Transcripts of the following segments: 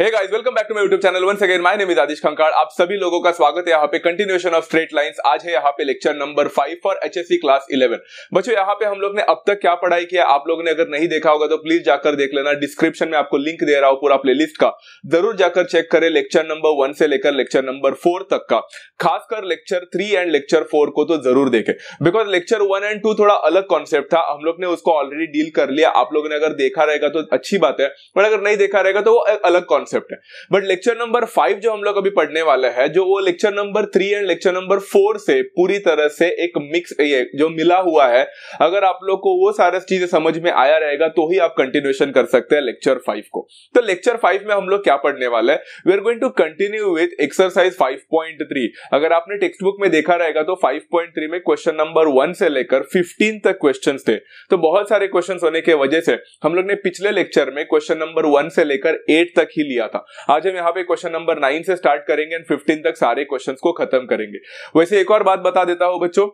Hey guys welcome back to my YouTube channel once again my name is Adish Khankad आप सभी लोगों का स्वागत है यहाँ पे कंटिन्यूएशन ऑफ स्ट्रेट लाइंस आज है यहाँ पे lecture number five for HSC class eleven बच्चों यहाँ पे हम लोग ने अब तक क्या पढ़ाई किया आप लोगों ने अगर नहीं देखा होगा तो प्लीज जाकर देख लेना डिस्क्रिप्शन में आपको लिंक दे रहा हूँ पूरा प्ले का जरूर जाकर चेक करें लेक्चर नंबर वन से लेकर लेक्चर नंबर फोर तक का खासकर lecture three and lecture four को तो जरूर देखे because lecture one and two थोड़ा अलग कॉन्सेप्ट था हम लोग ने उसको ऑलरेडी डील कर लिया आप लोगों ने अगर देखा रहेगा तो अच्छी बात है बट अगर नहीं देखा रहेगा तो वो अलग कॉन्सेप्ट कॉन्सेप्ट है बट लेक्चर नंबर फाइव जो हम लोग अभी पढ़ने वाले हैं जो वो lecture number three and lecture number four से पूरी तरह से एक मिक्स ये जो मिला हुआ है अगर आप लोग को वो सारे चीजें समझ में आया रहेगा तो ही आप कंटिन्यूएशन कर सकते हैं लेक्चर फाइव को तो लेक्चर फाइव में हम लोग क्या पढ़ने वाले हैं we are going to continue with exercise five point three अगर आपने टेक्स्ट बुक में देखा रहेगा तो फाइव पॉइंट थ्री में क्वेश्चन नंबर वन से लेकर फिफ्टीन तक क्वेश्चन थे तो बहुत सारे क्वेश्चन होने की वजह से हम लोग ने पिछले लेक्चर में क्वेश्चन नंबर वन से लेकर एट तक ही दिया था आज हम यहाँ पे क्वेश्चन नंबर नाइन से स्टार्ट करेंगे एंड फिफ्टीन तक सारे क्वेश्चन को खत्म करेंगे वैसे एक और बात बता देता हूँ बच्चों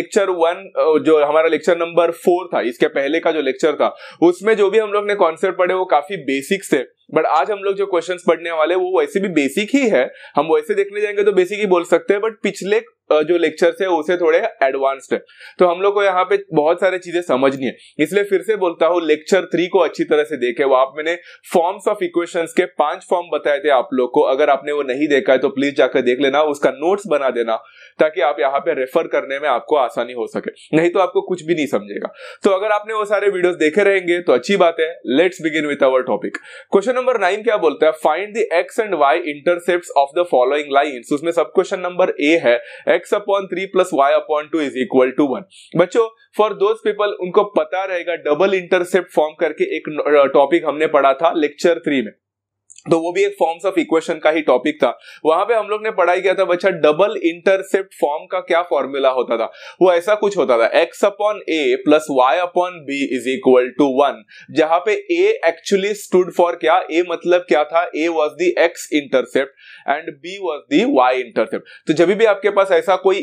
लेक्चर वन जो हमारा लेक्चर नंबर फोर था इसके पहले का जो लेक्चर था उसमें जो भी हम लोग ने कॉन्सेप्ट पढ़े वो काफी बेसिक्स थे बट आज हम लोग जो क्वेश्चंस पढ़ने वाले वो वैसे भी बेसिक ही है हम वैसे देखने जाएंगे तो बेसिक ही बोल सकते हैं बट पिछले जो लेक्चर है उसे थोड़े एडवांस्ड है तो हम लोग को यहाँ पे बहुत सारी चीजें समझनी है इसलिए फिर से बोलता हूँ लेक्चर थ्री को अच्छी तरह से देखे वो आप मैंने फॉर्म्स ऑफ इक्वेशन के पांच फॉर्म बताए थे आप लोग को अगर आपने वो नहीं देखा है तो प्लीज जाकर देख लेना उसका नोट्स बना देना ताकि आप यहाँ पे रेफर करने में आपको आसानी हो सके नहीं तो आपको कुछ भी नहीं समझेगा तो अगर आपने वो सारे वीडियोस देखे रहेंगे तो अच्छी बात है let's begin with our topic question number nine क्या बोलता है find the x and y intercept of the following line उसमें सब क्वेश्चन नंबर ए है x upon three plus y upon two is equal to one बच्चों for those people उनको पता रहेगा डबल इंटरसेप्ट फॉर्म करके एक टॉपिक uh, हमने पढ़ा था लेक्चर थ्री में तो वो भी एक फॉर्म्स ऑफ इक्वेशन का ही टॉपिक था वहां पे हम लोग ने पढ़ाई किया था बच्चा डबल इंटरसेप्ट फॉर्म का क्या फॉर्मूला होता था वो ऐसा कुछ होता था x upon A plus y upon B is equal to one जहां पे ए एक्चुअली स्टूड फॉर क्या ए मतलब क्या था a was the x intercept and b was the y intercept तो जब भी आपके पास ऐसा कोई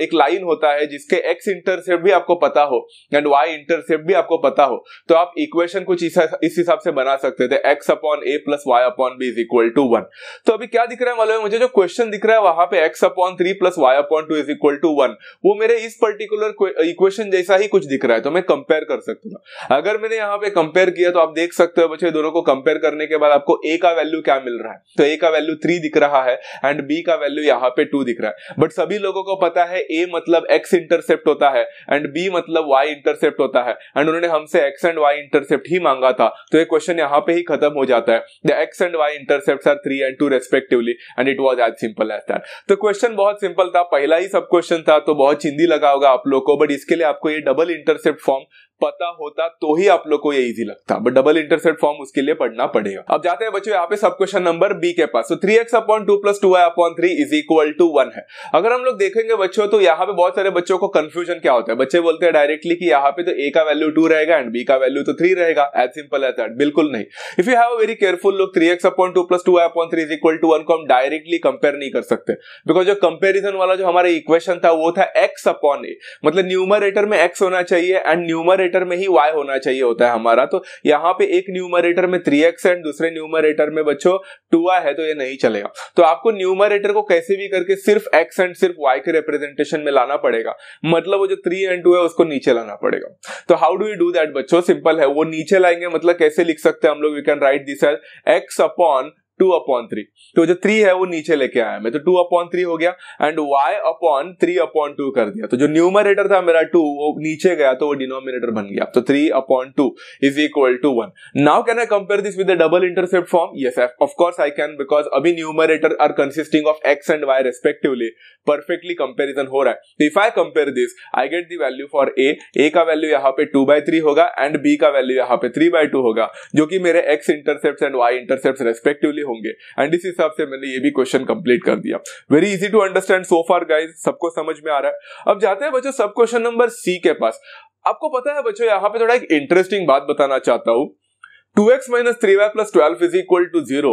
एक लाइन होता है जिसके एक्स इंटरसेप्ट भी आपको पता हो एंड वाई इंटरसेप्ट भी आपको पता हो तो आप इक्वेशन कुछ इस हिसाब से बना सकते थे x upon A plus y upon B is equal to one तो अभी क्या दिख रहा है मालूम मुझे जो क्वेश्चन दिख रहा है वहां पे x upon three plus y upon two is equal to one वो मेरे इस पर्टिकुलर इक्वेशन जैसा ही कुछ दिख रहा है तो मैं कंपेयर कर सकता हूँ अगर मैंने यहाँ पे कंपेयर किया तो आप देख सकते हो बच्चे दोनों को कंपेयर करने के बाद आपको ए का वैल्यू क्या मिल रहा है तो ए का वैल्यू थ्री दिख रहा है एंड बी का वैल्यू यहाँ पे टू दिख रहा है बट सभी लोगों को पता है ए मतलब एक्स इंटरसेप्ट होता है एंड बी मतलब वाई इंटरसेप्ट होता है एंड उन्होंने हमसे एक्स एंड वाई इंटरसेप्ट ही मांगा था तो ये क्वेश्चन यहाँ पे ही खत्म हो जाता है the x and y intercepts are 3 and 2 respectively and it was as simple as that तो क्वेश्चन बहुत सिंपल था पहला ही सब क्वेश्चन था तो बहुत चिंदी लगा होगा आप लोग को बट इसके लिए आपको ये डबल इंटरसेप्ट फॉर्म पता होता तो ही आप लोग को ये इजी लगता बट डबल इंटरसेप्ट फॉर्म उसके लिए पढ़ना पड़ेगा अब जाते हैं बच्चों यहाँ पे सब क्वेश्चन नंबर बी के पास three x upon two plus two y upon three is equal to one है अगर हम लोग देखेंगे बच्चों तो यहाँ पे बहुत सारे बच्चों को कंफ्यूजन क्या होता है बच्चे बोलते हैं डायरेक्टली कि यहाँ पे तो ए का वैल्यू टू रहेगा एंड बी का वैल्यू तो थ्री रहेगा एज सिंपल एज दैट बिल्कुल नहीं if you have very careful look three x upon two plus two y upon three is equal to one को हम डायरेक्टली कंपेयर नहीं कर सकते बिकॉज जो कंपेरिजन वाला जो हमारा इक्वेशन था वो था एक्स अपॉन ए मतलब न्यूमरेटर में एक्स होना चाहिए एंड न्यूमरेटर न्यूमरेटर में ही y होना चाहिए होता है हमारा तो यहाँ पे एक न्यूमरेटर में थ्री एक्स एंड दूसरे न्यूमरेटर में बच्चों टू वाई है तो ये नहीं चलेगा तो आपको न्यूमरेटर को कैसे भी करके सिर्फ x एंड सिर्फ y के रिप्रेजेंटेशन में लाना पड़ेगा मतलब वो जो थ्री एंड टू है उसको नीचे लाना पड़ेगा तो how do you do that बच्चों सिंपल है वो नीचे लाएंगे मतलब कैसे लिख सकते हैं हम लोग we can write this as x upon two upon three तो जो थ्री है वो नीचे लेके आया मैं तो टू अपॉन थ्री हो गया and y upon three upon two कर दिया तो जो न्यूमरेटर था मेरा टू वो नीचे गया तो वो डिनोमिनेटर बन गया तो three upon two is equal to one now can I compare this with double intercept form yes of course I can because अभी numerator are consisting of x and y respectively perfectly comparison हो रहा है तो if I compare this I get the value for a a का value यहाँ पे two by three होगा and b का वैल्यू यहाँ पे थ्री बाय टू होगा जो कि मेरे x intercept and y intercept respectively होंगे एंड इस हिसाब से मैंने ये भी क्वेश्चन कंप्लीट कर दिया very easy to understand so far guys सबको समझ में आ रहा है अब जाते हैं बच्चों सब क्वेश्चन नंबर सी के पास आपको पता है बच्चों यहाँ पे थोड़ा एक इंटरेस्टिंग बात बताना चाहता हूँ two x minus three y plus twelve is equal to zero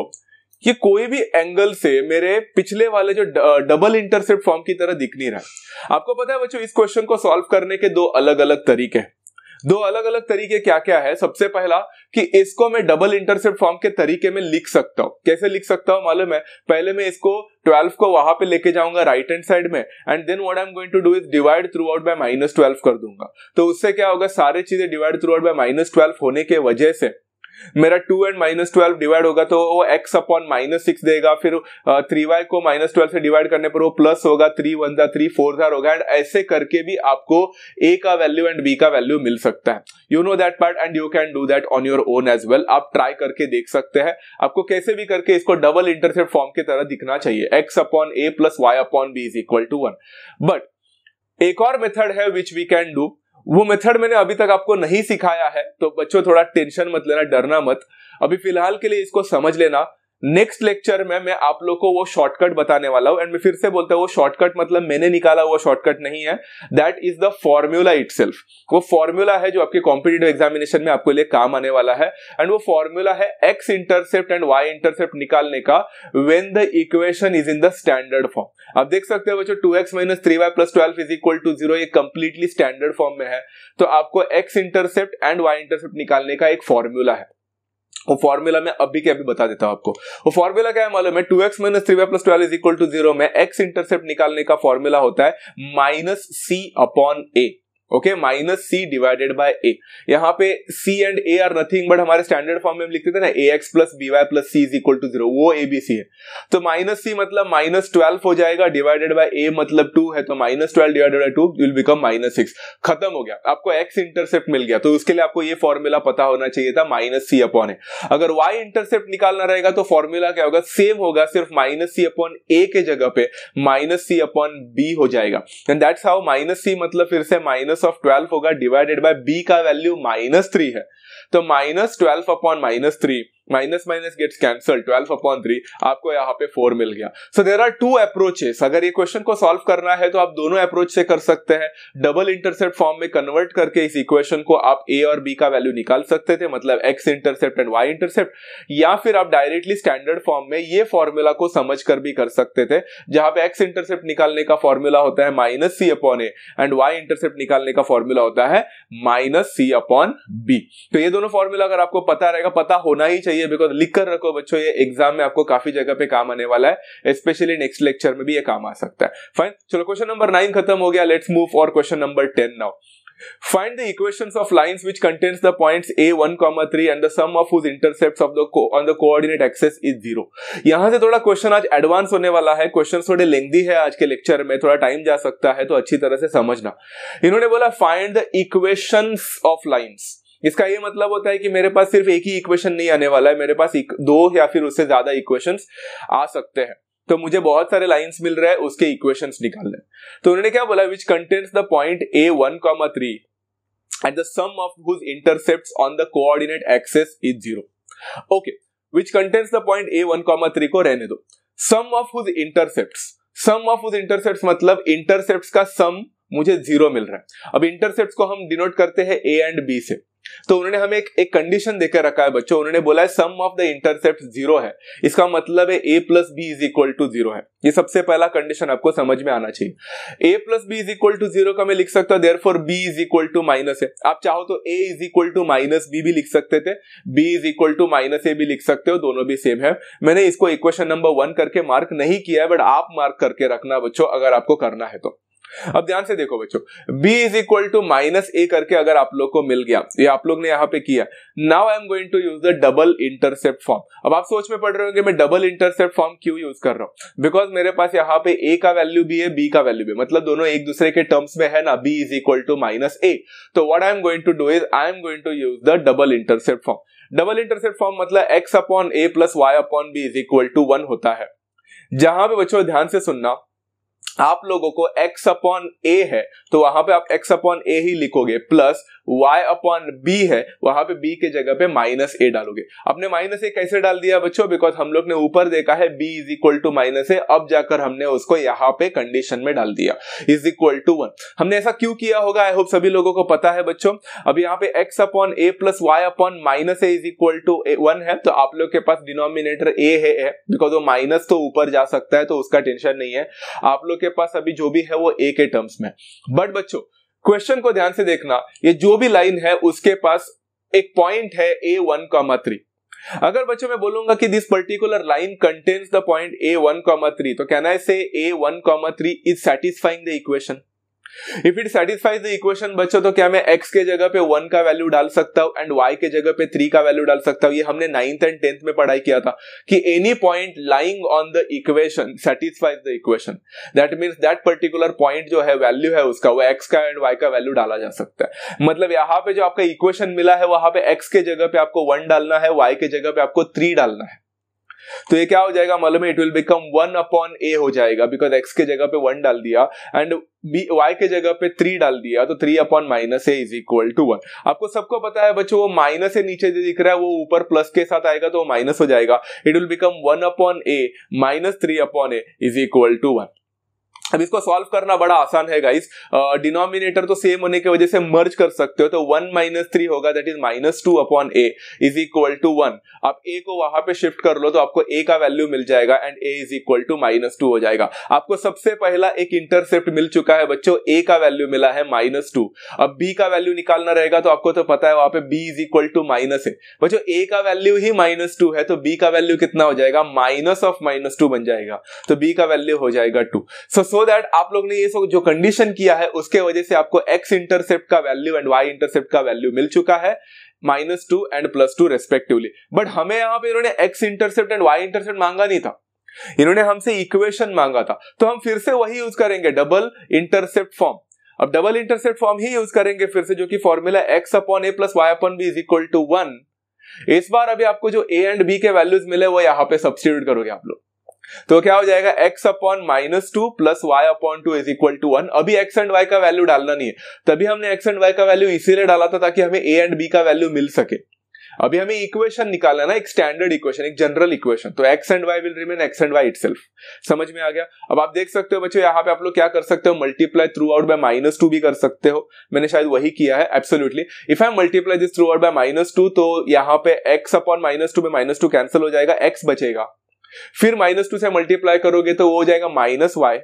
ये कोई भी एंगल से मेरे पिछले वाले जो डबल इंटरसेप्ट फॉर्म की तरह दिख नहीं रहा आपको पता है बच्चों इस क्वेश्चन को सॉल्व करने के दो अलग अलग तरीके हैं दो अलग अलग तरीके क्या क्या है सबसे पहला कि इसको मैं डबल इंटरसेप्ट फॉर्म के तरीके में लिख सकता हूं कैसे लिख सकता हूं मालूम है पहले मैं इसको 12 को वहां पे लेके जाऊंगा राइट हैंड साइड में and then what I am going to do is divide throughout by minus twelve कर दूंगा तो उससे क्या होगा सारी चीजें divide throughout by minus twelve होने के वजह से मेरा two and minus twelve divide होगा तो वो एक्स अपॉन माइनस सिक्स देगा फिर थ्री वाई को माइनस ट्वेल्व से डिवाइड करने पर वो प्लस होगा थ्री वन जा थ्री फोर जार होगा एंड ऐसे करके भी आपको ए का वैल्यू एंड बी का वैल्यू मिल सकता है you know that part and you can do that on your own as well आप ट्राई करके देख सकते हैं आपको कैसे भी करके इसको डबल इंटरसेप्ट फॉर्म की तरह दिखना चाहिए x upon A plus y upon B is equal to one but एक और मेथड है विच वी कैन डू वो मेथड मैंने अभी तक आपको नहीं सिखाया है तो बच्चों थोड़ा टेंशन मत लेना डरना मत अभी फिलहाल के लिए इसको समझ लेना नेक्स्ट लेक्चर में मैं आप लोग को वो शॉर्टकट बताने वाला हूँ एंड मैं फिर से बोलता हूँ वो शॉर्टकट मतलब मैंने निकाला हुआ शॉर्टकट नहीं है that is the formula it वो फॉर्मूला है जो आपके कॉम्पिटेटिव एग्जामिनेशन में आपको लिए काम आने वाला है एंड वो फॉर्मूला है x intercept and y intercept निकालने का when the equation is in the standard form आप देख सकते हो बच्चों two x minus three y plus twelve is equal to zero completely standard form में है तो आपको x intercept and y intercept निकालने का एक फॉर्मूला है वो फॉर्मूला मैं अभी के अभी बता देता हूं आपको वो फॉर्मूला क्या है मालूम है two x minus three y plus twelve is equal to zero में एक्स इंटरसेप्ट निकालने का फॉर्मूला होता है minus c upon a okay minus c divided by a यहाँ पे c and a are nothing but हमारे स्टैंडर्ड फॉर्म में हम लिखते थे ना a x plus b y plus c is equal to zero वो ए बी सी है तो माइनस सी मतलब माइनस ट्वेल्व हो जाएगा डिवाइडेड बाय ए मतलब टू है तो minus twelve divided by two will become minus six खत्म हो गया आपको एक्स इंटरसेप्ट मिल गया तो उसके लिए आपको ये फॉर्मूला पता होना चाहिए था माइनस सी अपॉन ए अगर वाई इंटरसेप्ट निकालना रहेगा तो फॉर्मूला क्या होगा सेम होगा सिर्फ माइनस सी अपॉन ए के जगह पे माइनस सी अपॉन बी हो जाएगा and that's how minus c मतलब फिर से माइनस माइनस ऑफ ट्वेल्व होगा डिवाइडेड बाय बी का वैल्यू माइनस थ्री है तो minus twelve upon minus three minus minus gets cancel twelve upon three आपको यहाँ पे फोर मिल गया so there are two approaches अगर ये क्वेश्चन को सॉल्व करना है तो आप दोनों अप्रोच से कर सकते हैं डबल इंटरसेप्ट फॉर्म में कन्वर्ट करके इस इक्वेशन को आप ए और बी का वैल्यू निकाल सकते थे मतलब x intercept and y intercept या फिर आप डायरेक्टली स्टैंडर्ड फॉर्म में ये फॉर्मूला को समझ कर भी कर सकते थे जहां पे एक्स इंटरसेप्ट निकालने का फॉर्मूला होता है minus c upon a and y intercept निकालने का फॉर्मूला होता है माइनस सी अपॉन बी तो ये दोनों फॉर्मूला अगर आपको पता रहेगा पता होना ही चाहिए चाहिए बिकॉज लिख कर रखो बच्चों ये एग्जाम में आपको काफी जगह पे काम आने वाला है स्पेशली नेक्स्ट लेक्चर में भी ये काम आ सकता है फाइन चलो क्वेश्चन नंबर नाइन खत्म हो गया लेट्स मूव और question number ten now Find the equations of lines which contains the points a a1, 3 and the sum of whose intercepts of the co on the coordinate axis is zero. यहां से थोड़ा question आज advance होने वाला है question थोड़े लेंदी है आज के लेक्चर में थोड़ा टाइम जा सकता है तो अच्छी तरह से समझना इन्होंने बोला find the equations of lines इसका ये मतलब होता है कि मेरे पास सिर्फ एक ही इक्वेशन नहीं आने वाला है मेरे पास दो या फिर उससे ज्यादा इक्वेशन आ सकते हैं तो मुझे बहुत सारे लाइंस मिल रहे हैं उसके इक्वेशंस निकालने तो उन्होंने क्या बोला which contains the point A one comma three and the sum of whose intercept on the coordinate axes is zero okay which contains the point A one comma three को रहने दो sum of whose intercept sum of whose intercept मतलब intercept का sum मुझे zero मिल रहा है अब intercept को हम डिनोट करते हैं ए एंड बी से तो उन्होंने हमें एक एक कंडीशन देकर रखा है बच्चों उन्होंने बोला है sum of the intercept zero है इसका मतलब है a plus B is equal to zero है ये सबसे पहला कंडीशन आपको समझ में आना चाहिए A plus B is equal to zero का मैं लिख सकता हूं therefore B is equal to minus है आप चाहो तो A is equal to minus B भी लिख सकते थे B is equal to minus A भी लिख सकते हो दोनों भी सेम है मैंने इसको इक्वेशन नंबर वन करके मार्क नहीं किया है बट आप मार्क करके रखना बच्चों अगर आपको करना है तो अब ध्यान से देखो बच्चों b is equal to minus a करके अगर आप लोग को मिल गया ये आप लोग ने यहाँ पे किया now I am going to use the double intercept form अब आप सोच में पड़ रहे होंगे मैं डबल इंटरसेप्ट फॉर्म क्यों यूज कर रहा हूं बिकॉज मेरे पास यहाँ पे a का वैल्यू भी है b का वैल्यू भी मतलब दोनों एक दूसरे के टर्म्स में है ना b is equal to minus a तो what I am going to do is I am going to use the double intercept form double intercept form मतलब x upon A plus y upon B is equal to one होता है जहां पे बच्चों ध्यान से सुनना आप लोगों को x अपॉन ए है तो वहां पे आप x अपॉन ए ही लिखोगे प्लस y अपॉन b है वहां पे b के जगह पे माइनस ए डालोगे अपने माइनस ए कैसे डाल दिया बच्चों बिकॉज हम लोग ने ऊपर देखा है b is equal to minus a अब जाकर हमने उसको यहाँ पे कंडीशन में डाल दिया इज इक्वल टू वन हमने ऐसा क्यों किया होगा आई होप सभी लोगों को पता है बच्चों अब यहाँ पे x upon A plus y upon minus a is equal to one है तो आप लोग के पास डिनोमिनेटर ए है बिकॉज वो माइनस तो ऊपर जा सकता है तो उसका टेंशन नहीं है आप लोग के पास अभी जो भी है वो ए के टर्म्स में बट बच्चों क्वेश्चन को ध्यान से देखना ये जो भी लाइन है उसके पास एक पॉइंट है ए वन कॉमा थ्री अगर बच्चों मैं बोलूंगा कि this particular line contains the point A one comma three तो can I say a one comma three is satisfying the equation if it satisfies the equation बच्चों तो क्या मैं एक्स के जगह पे वन का वैल्यू डाल सकता हूं एंड वाई के जगह पे थ्री का वैल्यू डाल सकता हूं ये हमने नाइन्थ एंड टेंथ में पढ़ाई किया था कि any point lying on the equation satisfies the equation that means that particular point जो है वैल्यू है उसका वो एक्स का एंड वाई का वैल्यू डाला जा सकता है मतलब यहाँ पे जो आपका इक्वेशन मिला है वहां पे एक्स के जगह पे आपको वन डालना है वाई के जगह पे आपको थ्री डालना है तो ये क्या हो जाएगा मालूम है it will become one upon a हो जाएगा बिकॉज एक्स के जगह पे वन डाल दिया एंड बी वाई के जगह पे थ्री डाल दिया तो three upon minus a is equal to one आपको सबको पता है बच्चों वो माइनस से नीचे जो दिख रहा है वो ऊपर प्लस के साथ आएगा तो माइनस हो जाएगा it will become one upon a minus three upon A is equal to one अब इसको सॉल्व करना बड़ा आसान है गाइस डिनोमिनेटर तो सेम होने की वजह से मर्ज कर सकते हो तो वन माइनस थ्री होगा that is minus two upon A is equal to one आप ए को वहां पे शिफ्ट कर लो तो आपको ए का वैल्यू मिल जाएगा and a is equal to minus two हो जाएगा आपको सबसे पहला एक इंटरसेप्ट मिल चुका है बच्चों ए का वैल्यू मिला है माइनस टू अब बी का वैल्यू निकालना रहेगा तो आपको तो पता है वहां पे b is equal to minus है बच्चों ए का वैल्यू ही माइनस टू है तो बी का वैल्यू कितना हो जाएगा माइनस ऑफ माइनस टू बन जाएगा तो बी का वैल्यू हो जाएगा टू सो सो दैट आप लोग ने ये जो कंडीशन किया है उसके वजह से आपको एक्स इंटरसेप्ट का वैल्यू एंड वाई इंटरसेप्ट का वैल्यू मिल चुका है minus two and plus two respectively but हमें यहाँ पे इन्होंने x intercept and y intercept मांगा नहीं था इन्होंने हमसे इक्वेशन मांगा था तो हम फिर से वही यूज करेंगे डबल इंटरसेप्ट फॉर्म अब डबल इंटरसेप्ट फॉर्म ही यूज करेंगे फिर से जो कि formula x upon A plus y upon B is equal to one इस बार अभी आपको जो ए एंड बी के वैल्यूज मिले वो यहाँ पे सब्सटीट्यूट करोगे आप लोग तो क्या हो जाएगा x upon minus two plus y upon two is equal to one अभी x एंड y का वैल्यू डालना नहीं है तभी हमने x एंड y का वैल्यू इसीलिए डाला था ताकि हमें a एंड b का वैल्यू मिल सके अभी हमें इक्वेशन निकालना ना एक स्टैंडर्ड इक्वेशन एक जनरल इक्वेशन तो x and y will remain x and y it समझ में आ गया अब आप देख सकते हो बच्चों यहाँ पे आप लोग क्या कर सकते हो multiply throughout by minus two भी कर सकते हो मैंने शायद वही किया है absolutely if I multiply this throughout by minus two तो यहाँ पे एक्स अपॉन माइनस टू में माइनस टू कैंसिल हो जाएगा एक्स बचेगा फिर माइनस टू से मल्टीप्लाई करोगे तो वो हो जाएगा माइनस वाई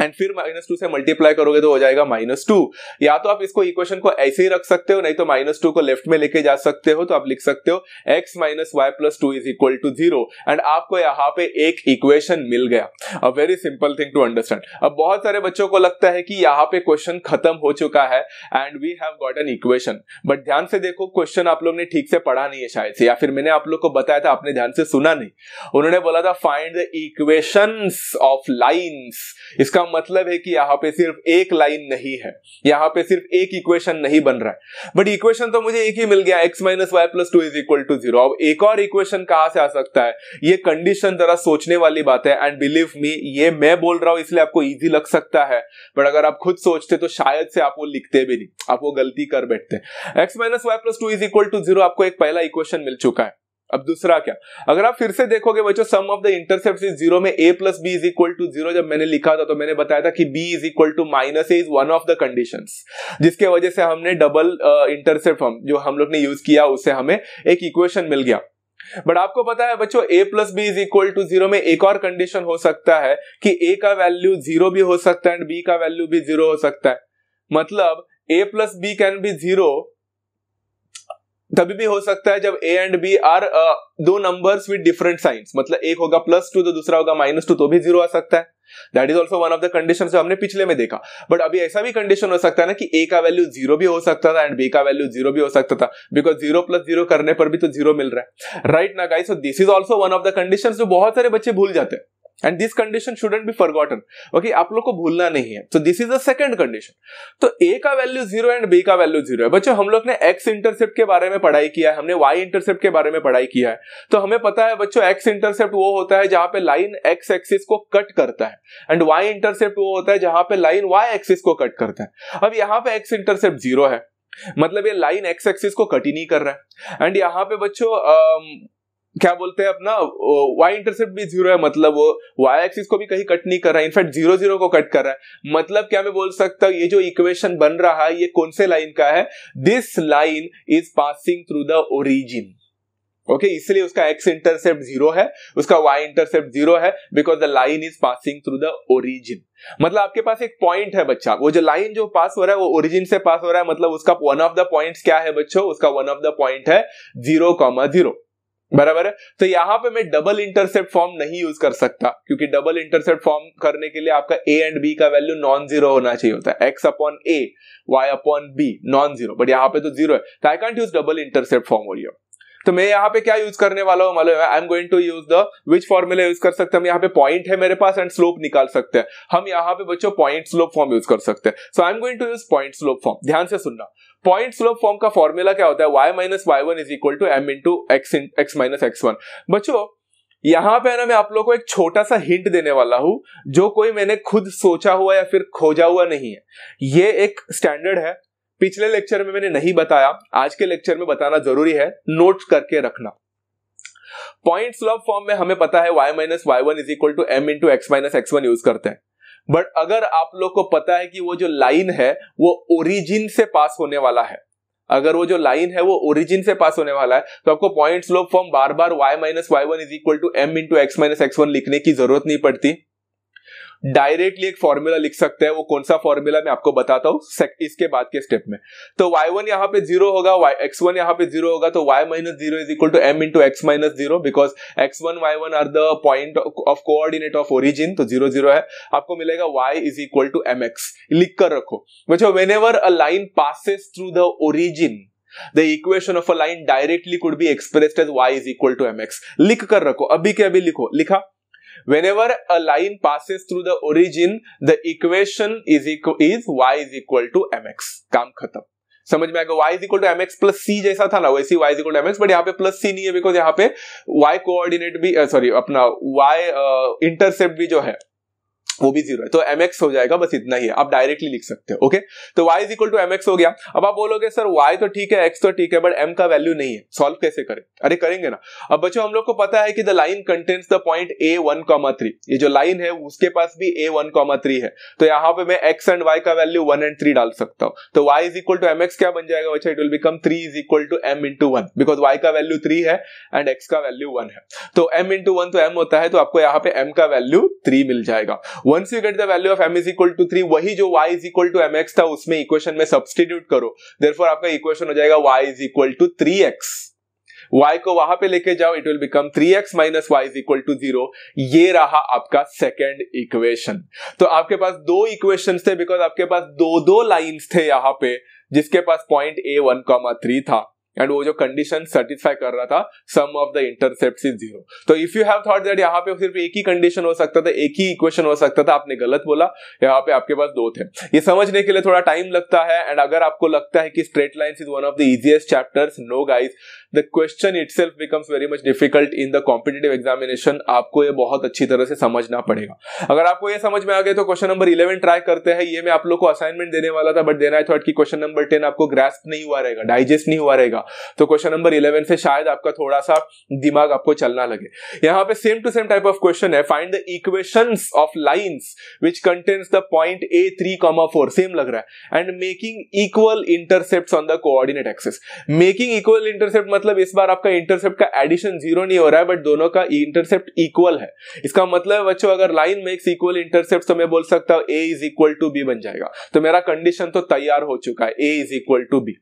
एंड फिर माइनस टू से मल्टीप्लाई करोगे तो हो जाएगा माइनस टू या तो आप इसको इक्वेशन को ऐसे ही रख सकते हो नहीं तो माइनस टू को लेफ्ट में लेके जा सकते हो तो आप लिख सकते हो x minus y plus two is equal to zero and आपको यहाँ पे एक इक्वेशन मिल गया a very simple thing to understand अब बहुत सारे बच्चों को लगता है कि यहाँ पे क्वेश्चन खत्म हो चुका है and we have got an equation but ध्यान से देखो क्वेश्चन आप लोग ने ठीक से पढ़ा नहीं है शायद से या फिर मैंने आप लोग को बताया था आपने ध्यान से सुना नहीं उन्होंने बोला था find the equation of lines इसका इसका मतलब है कि यहाँ पे सिर्फ एक लाइन नहीं है यहाँ पे सिर्फ एक इक्वेशन नहीं बन रहा है बट इक्वेशन तो मुझे एक ही मिल गया x minus y plus two is equal to zero अब एक और इक्वेशन कहां से आ सकता है ये कंडीशन जरा सोचने वाली बात है एंड बिलीव मी ये मैं बोल रहा हूं इसलिए आपको ईजी लग सकता है बट अगर आप खुद सोचते तो शायद से आप वो लिखते भी नहीं आप वो गलती कर बैठते x minus y plus two is equal to zero आपको एक पहला इक्वेशन मिल चुका है अब दूसरा क्या अगर आप फिर से देखोगे बच्चों sum of the intercept is zero में a plus B is equal to zero जब मैंने लिखा था तो मैंने बताया था कि b is equal to minus a is one of the condition जिसके वजह से हमने डबल इंटरसेप्ट uh, हम जो हम लोग ने यूज किया उससे हमें एक इक्वेशन मिल गया बट आपको पता है बच्चों a plus B is equal to zero में एक और कंडीशन हो सकता है कि ए का वैल्यू जीरो भी हो सकता है एंड बी का वैल्यू भी जीरो हो सकता है मतलब a plus b can be zero तभी भी हो सकता है जब ए एंड बी आर दो नंबर्स विद डिफरेंट साइंस मतलब एक होगा प्लस टू तो दूसरा होगा माइनस टू तो भी जीरो आ सकता है that is also one of the condition जो हमने पिछले में देखा बट अभी ऐसा भी कंडीशन हो सकता है ना कि ए का वैल्यू जीरो भी हो सकता था एंड बी का वैल्यू जीरो भी हो सकता था बिकॉज जीरो प्लस जीरो करने पर भी तो जीरो मिल रहा है राइट ना guys so this is also one of the condition जो बहुत सारे बच्चे भूल जाते हैं and this condition shouldn't be forgotten okay आप लोग को भूलना नहीं है तो this is the second condition तो ए का वैल्यू जीरो एंड बी का वैल्यू जीरो है बच्चों हम लोग ने एक्स इंटरसेप्ट के बारे में पढ़ाई किया है हमने वाई इंटरसेप्ट के बारे में पढ़ाई किया है तो हमें पता है बच्चों एक्स इंटरसेप्ट वो होता है जहां पे लाइन एक्स एक्सिस को कट करता है एंड वाई इंटरसेप्ट वो होता है जहां पे लाइन वाई एक्सिस को कट करता है अब यहाँ पे एक्स इंटरसेप्ट जीरो है मतलब ये लाइन एक्स एक्सिस को कट ही नहीं कर रहा है एंड यहाँ पे बच्चों क्या बोलते हैं अपना वाई इंटरसेप्ट भी जीरो है मतलब वो वाई एक्सिस को भी कहीं कट नहीं कर रहा है इनफैक्ट जीरो जीरो को कट कर रहा है मतलब क्या मैं बोल सकता हूँ ये जो इक्वेशन बन रहा है ये कौन से लाइन का है this line is passing through the origin okay okay, इसलिए उसका एक्स इंटरसेप्ट जीरो है उसका वाई इंटरसेप्ट जीरो है because the line is passing through the origin मतलब आपके पास एक पॉइंट है बच्चा वो जो लाइन जो पास हो रहा है वो ओरिजिन से पास हो रहा है मतलब उसका वन ऑफ द पॉइंट्स क्या है बच्चों उसका वन ऑफ द पॉइंट है जीरो कॉमा जीरो बराबर है तो यहाँ पे मैं डबल इंटरसेप्ट फॉर्म नहीं यूज कर सकता क्योंकि डबल इंटरसेप्ट फॉर्म करने के लिए आपका ए एंड बी का वैल्यू नॉन जीरो होना चाहिए होता है x upon a y upon b non zero but यहाँ पे तो जीरो है तो I can't use double intercept form हो रही है तो मैं यहाँ पे क्या यूज करने वाला हूँ मालूम है I am going to use the which formula use कर सकते हैं हम यहाँ पे पॉइंट है मेरे पास एंड स्लोप निकाल सकते हैं हम यहाँ पे बच्चों पॉइंट स्लोप फॉर्म यूज कर सकते हैं so I am going to use point slope form ध्यान से सुनना पॉइंट स्लोप फॉर्म का फॉर्मूला क्या होता है y minus y one is equal to m into x in x minus x one बच्चो यहाँ पे ना मैं आप लोगों को एक छोटा सा हिंट देने वाला हूं जो कोई मैंने खुद सोचा हुआ या फिर खोजा हुआ नहीं है ये एक स्टैंडर्ड है पिछले लेक्चर में मैंने नहीं बताया आज के लेक्चर में बताना जरूरी है नोट करके रखना पॉइंट स्लॉप फॉर्म में हमें पता है y minus y one is equal to m into x minus x one use करते हैं बट अगर आप लोग को पता है कि वो जो लाइन है वो ओरिजिन से पास होने वाला है अगर वो जो लाइन है वो ओरिजिन से पास होने वाला है तो आपको पॉइंट स्लोप फॉर्म बार बार y minus y one is equal to m into x minus x one लिखने की जरूरत नहीं पड़ती डायरेक्टली एक फॉर्मूला लिख सकते हैं वो कौन सा फॉर्मूला मैं आपको बताता हूँ इसके बाद के स्टेप में तो वाई वन यहाँ पे जीरो होगा वाई एक्स वन यहाँ पे जीरो होगा तो y minus zero is equal to m into x minus zero because x one y one are the point of coordinate of origin तो जीरो जीरो है आपको मिलेगा y is equal to m x लिख कर रखो बच्चों whenever a line passes through the origin the equation of a line directly could be expressed as y is equal to m x लिख कर रखो अभी के अभी लिखो लिखा whenever a line through the origin the equation is is equal is y is equal to mx काम खत्म समझ में आएगा y is equal to m x plus c जैसा था ना वैसी y equal to m x but यहाँ पे प्लस सी नहीं है बिकॉज यहाँ पे y कोऑर्डिनेट भी सॉरी अपना y इंटरसेप्ट uh, भी जो है वो भी जीरो है तो एम एक्स हो जाएगा बस इतना ही है आप डायरेक्टली लिख सकते हो ओके तो y is equal to m x हो गया अब आप बोलोगे सर y तो ठीक है x तो ठीक है बट m का वैल्यू नहीं है सॉल्व कैसे करें अरे करेंगे ना अब बच्चों हम लोग को पता है कि the line contains the point A one comma three ये जो लाइन है उसके पास भी ए वन कॉमा थ्री है तो यहाँ पे मैं एक्स एंड वाई का वैल्यू वन एंड थ्री डाल सकता हूँ तो y is equal to m x क्या बन जाएगा बच्चा it will become three is equal to m into one because y का वैल्यू थ्री है एंड एक्स का वैल्यू वन है तो एम इंटू वन तो एम होता है तो आपको यहाँ पे एम का वैल्यू थ्री मिल जाएगा once you get the value of m is equal to three वही जो y is equal to m x था उसमें इक्वेशन में सब्सटीट्यूट करो देरफोर आपका इक्वेशन हो जाएगा y is equal to three x y को वहां पे लेके जाओ it will become 3x x minus y is equal to zero ये रहा आपका सेकेंड इक्वेशन तो आपके पास दो इक्वेशन थे बिकॉज आपके पास दो दो लाइन थे यहाँ पे जिसके पास पॉइंट ए वन कॉमा थ्री था एंड वो जो कंडीशन सेटिस्फाई कर रहा था sum of the intercept is zero तो if you have thought that यहाँ पे सिर्फ एक ही कंडीशन हो सकता था एक ही इक्वेशन हो सकता था आपने गलत बोला यहाँ पे आपके पास दो थे ये समझने के लिए थोड़ा टाइम लगता है एंड अगर आपको लगता है कि straight line is one of the easiest chapters no guys the question itself becomes very much difficult in the competitive examination आपको ये बहुत अच्छी तरह से समझना पड़ेगा अगर आपको ये समझ में आ गया तो क्वेश्चन नंबर इलेवन ट्राई करते हैं ये मैं आप लोग को असाइनमेंट देने वाला था बट देना आई थॉट कि क्वेश्चन नंबर टेन आपको ग्रेस्प नहीं हुआ रहेगा डाइजेस्ट नहीं हुआ रहेगा तो क्वेश्चन नंबर इलेवन से शायद आपका थोड़ा सा दिमाग आपको चलना लगे यहाँ पे same to same type of question है find the equation of line which contains the point A three comma four same लग रहा है and making equal intercept on the coordinate axes making equal intercept मतलब इस बार आपका intercept का addition zero नहीं हो रहा है बट दोनों का इंटरसेप्ट इक्वल है इसका मतलब बच्चों अगर लाइन मेक्स इक्वल इंटरसेप्ट तो मैं बोल सकता हूं A is equal to B बन जाएगा तो मेरा कंडीशन तो तैयार हो चुका है A is equal to B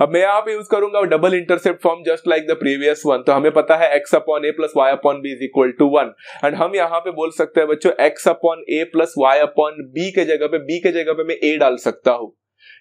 अब मैं यहाँ पे यूज करूंगा double intercept form just like the previous one तो हमें पता है x upon A plus y upon B is equal to one and हम यहाँ पे बोल सकते हैं बच्चों एक्स अपॉन ए प्लस वाई अपॉन बी के जगह पे बी के जगह पे मैं ए डाल सकता हूँ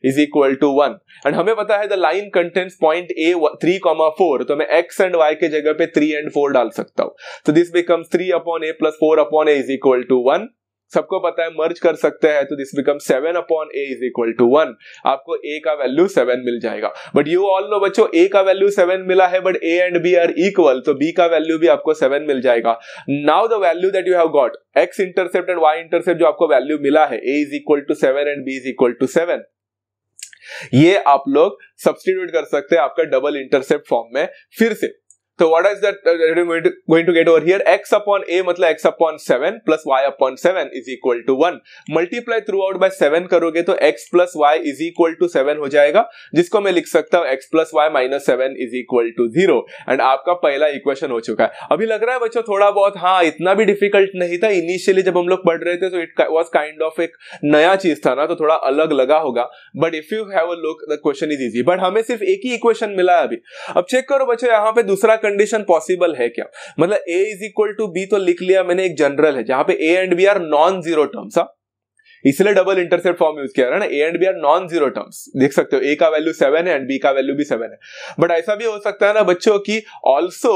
is equal to one and हमें पता है the line content point A three comma four तो मैं एक्स एंड वाई के जगह पे थ्री एंड फोर डाल सकता हूं तो this becomes three upon A plus four upon A is equal to one सबको पता है मर्ज कर सकते हैं तो this become seven upon A is equal to one आपको ए का वैल्यू सेवन मिल जाएगा बट यू ऑल नो बच्चों ए का वैल्यू सेवन मिला है but A and B are equal तो बी का वैल्यू भी आपको सेवन मिल जाएगा now the value that you have got x intercept and y intercept जो आपको वैल्यू मिला है A is equal to seven and B is equal to seven ये आप लोग सब्सटीट्यूट कर सकते हैं आपका डबल इंटरसेप्ट फॉर्म में फिर से So what is that uh, going, to, going to get over here? x upon a मतलब x upon 7 plus y upon 7 is equal to 1. Multiply throughout by 7 करोगे तो x plus y is equal to 7 हो जाएगा जिसको मैं लिख सकता हूँ x plus y minus 7 is equal to 0 and आपका पहला इक्वेशन हो चुका है अभी लग रहा है बच्चों थोड़ा बहुत हाँ इतना भी डिफिकल्ट नहीं था इनिशियली जब हम लोग पढ़ रहे थे तो इट वॉज काइंड ऑफ एक नया चीज था ना तो थोड़ा अलग लगा होगा but if you have a look the question is easy but हमें सिर्फ एक ही इक्वेशन मिला है अभी अब चेक करो बच्चों यहाँ पे दूसरा कंडीशन पॉसिबल है क्या मतलब A is equal to B तो लिख लिया मैंने एक जनरल है जहां पे A and B are non zero terms इसलिए डबल इंटरसेप्ट फॉर्म यूज किया ना A and B are non zero terms देख सकते हो ए का वैल्यू सेवन है एंड बी का वैल्यू भी सेवन है बट ऐसा भी हो सकता है ना बच्चों की ऑल्सो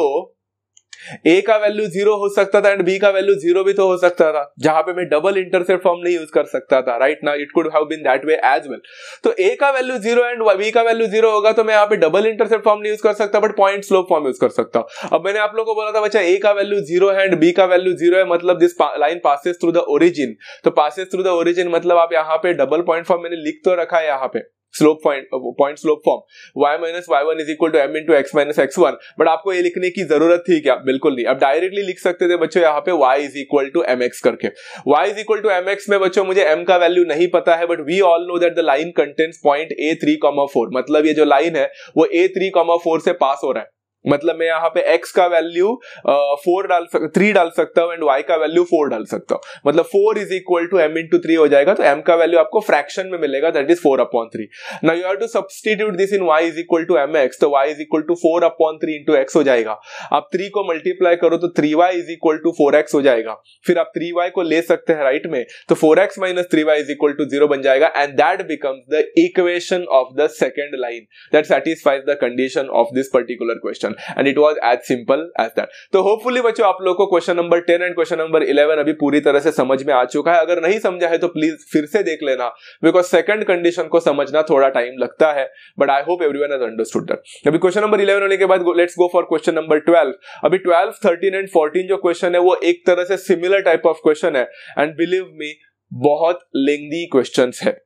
ए का वैल्यू जीरो हो सकता था एंड बी का वैल्यू जीरो भी तो हो सकता था जहां पे मैं डबल इंटरसेप्ट फॉर्म नहीं यूज कर सकता था राइट ना it could have been that way as well तो ए का वैल्यू जीरो एंड बी का वैल्यू जीरो होगा तो मैं यहाँ पे डबल इंटरसेप्ट फॉर्म नहीं यूज कर सकता but point slope form use कर सकता हूं अब मैंने आप लोग को बोला था बच्चा ए का वैल्यू जीरो है एंड बी का वैल्यू जीरो है मतलब this line passes through the origin तो पासिस थ्रू द ओरिजिन मतलब आप यहाँ पे डबल पॉइंट फॉर्म मैंने लिख तो रखा है यहाँ पे slope point point slope form y minus y one is equal to m into x minus x one but आपको ये लिखने की जरूरत थी क्या बिल्कुल नहीं अब डायरेक्टली लिख सकते थे बच्चों यहाँ पे y is equal to m x करके y is equal to m x में बच्चों मुझे एम का वैल्यू नहीं पता है but we all know that the line contents point A three comma four मतलब ये जो लाइन है वो ए थ्री कॉमा फोर से पास हो रहा है मतलब मैं यहाँ पे x का वैल्यू फोर uh, डाल थ्री डाल सकता हूँ एंड y का वैल्यू फोर डाल सकता हूँ मतलब four is equal to m into three हो जाएगा तो m का वैल्यू आपको फ्रैक्शन में मिलेगा that is four upon three ना you have to substitute this in y is equal to m x तो y is equal to four upon three into x हो जाएगा आप थ्री को मल्टीप्लाई करो तो three y is equal to four x हो जाएगा फिर आप थ्री वाई को ले सकते हैं राइट में तो four x minus three y is equal to zero बन जाएगा and that becomes the equation of the second line that satisfies the condition of this particular question and it was as simple as that तो hopefully बच्चों आप लोग को question number ten and question number eleven अभी पूरी तरह से समझ में आ चुका है अगर नहीं समझा है तो प्लीज फिर से देख लेना बिकॉज सेकंड कंडीशन को समझना थोड़ा टाइम लगता है but I hope everyone has understood that अभी क्वेश्चन नंबर इलेवन होने के बाद let's go for question number twelve अभी ट्वेल्व थर्टीन एंड फोर्टीन जो क्वेश्चन है वो एक तरह से सिमिलर टाइप ऑफ क्वेश्चन है एंड बिलीव मी बहुत लेंदी क्वेश्चन है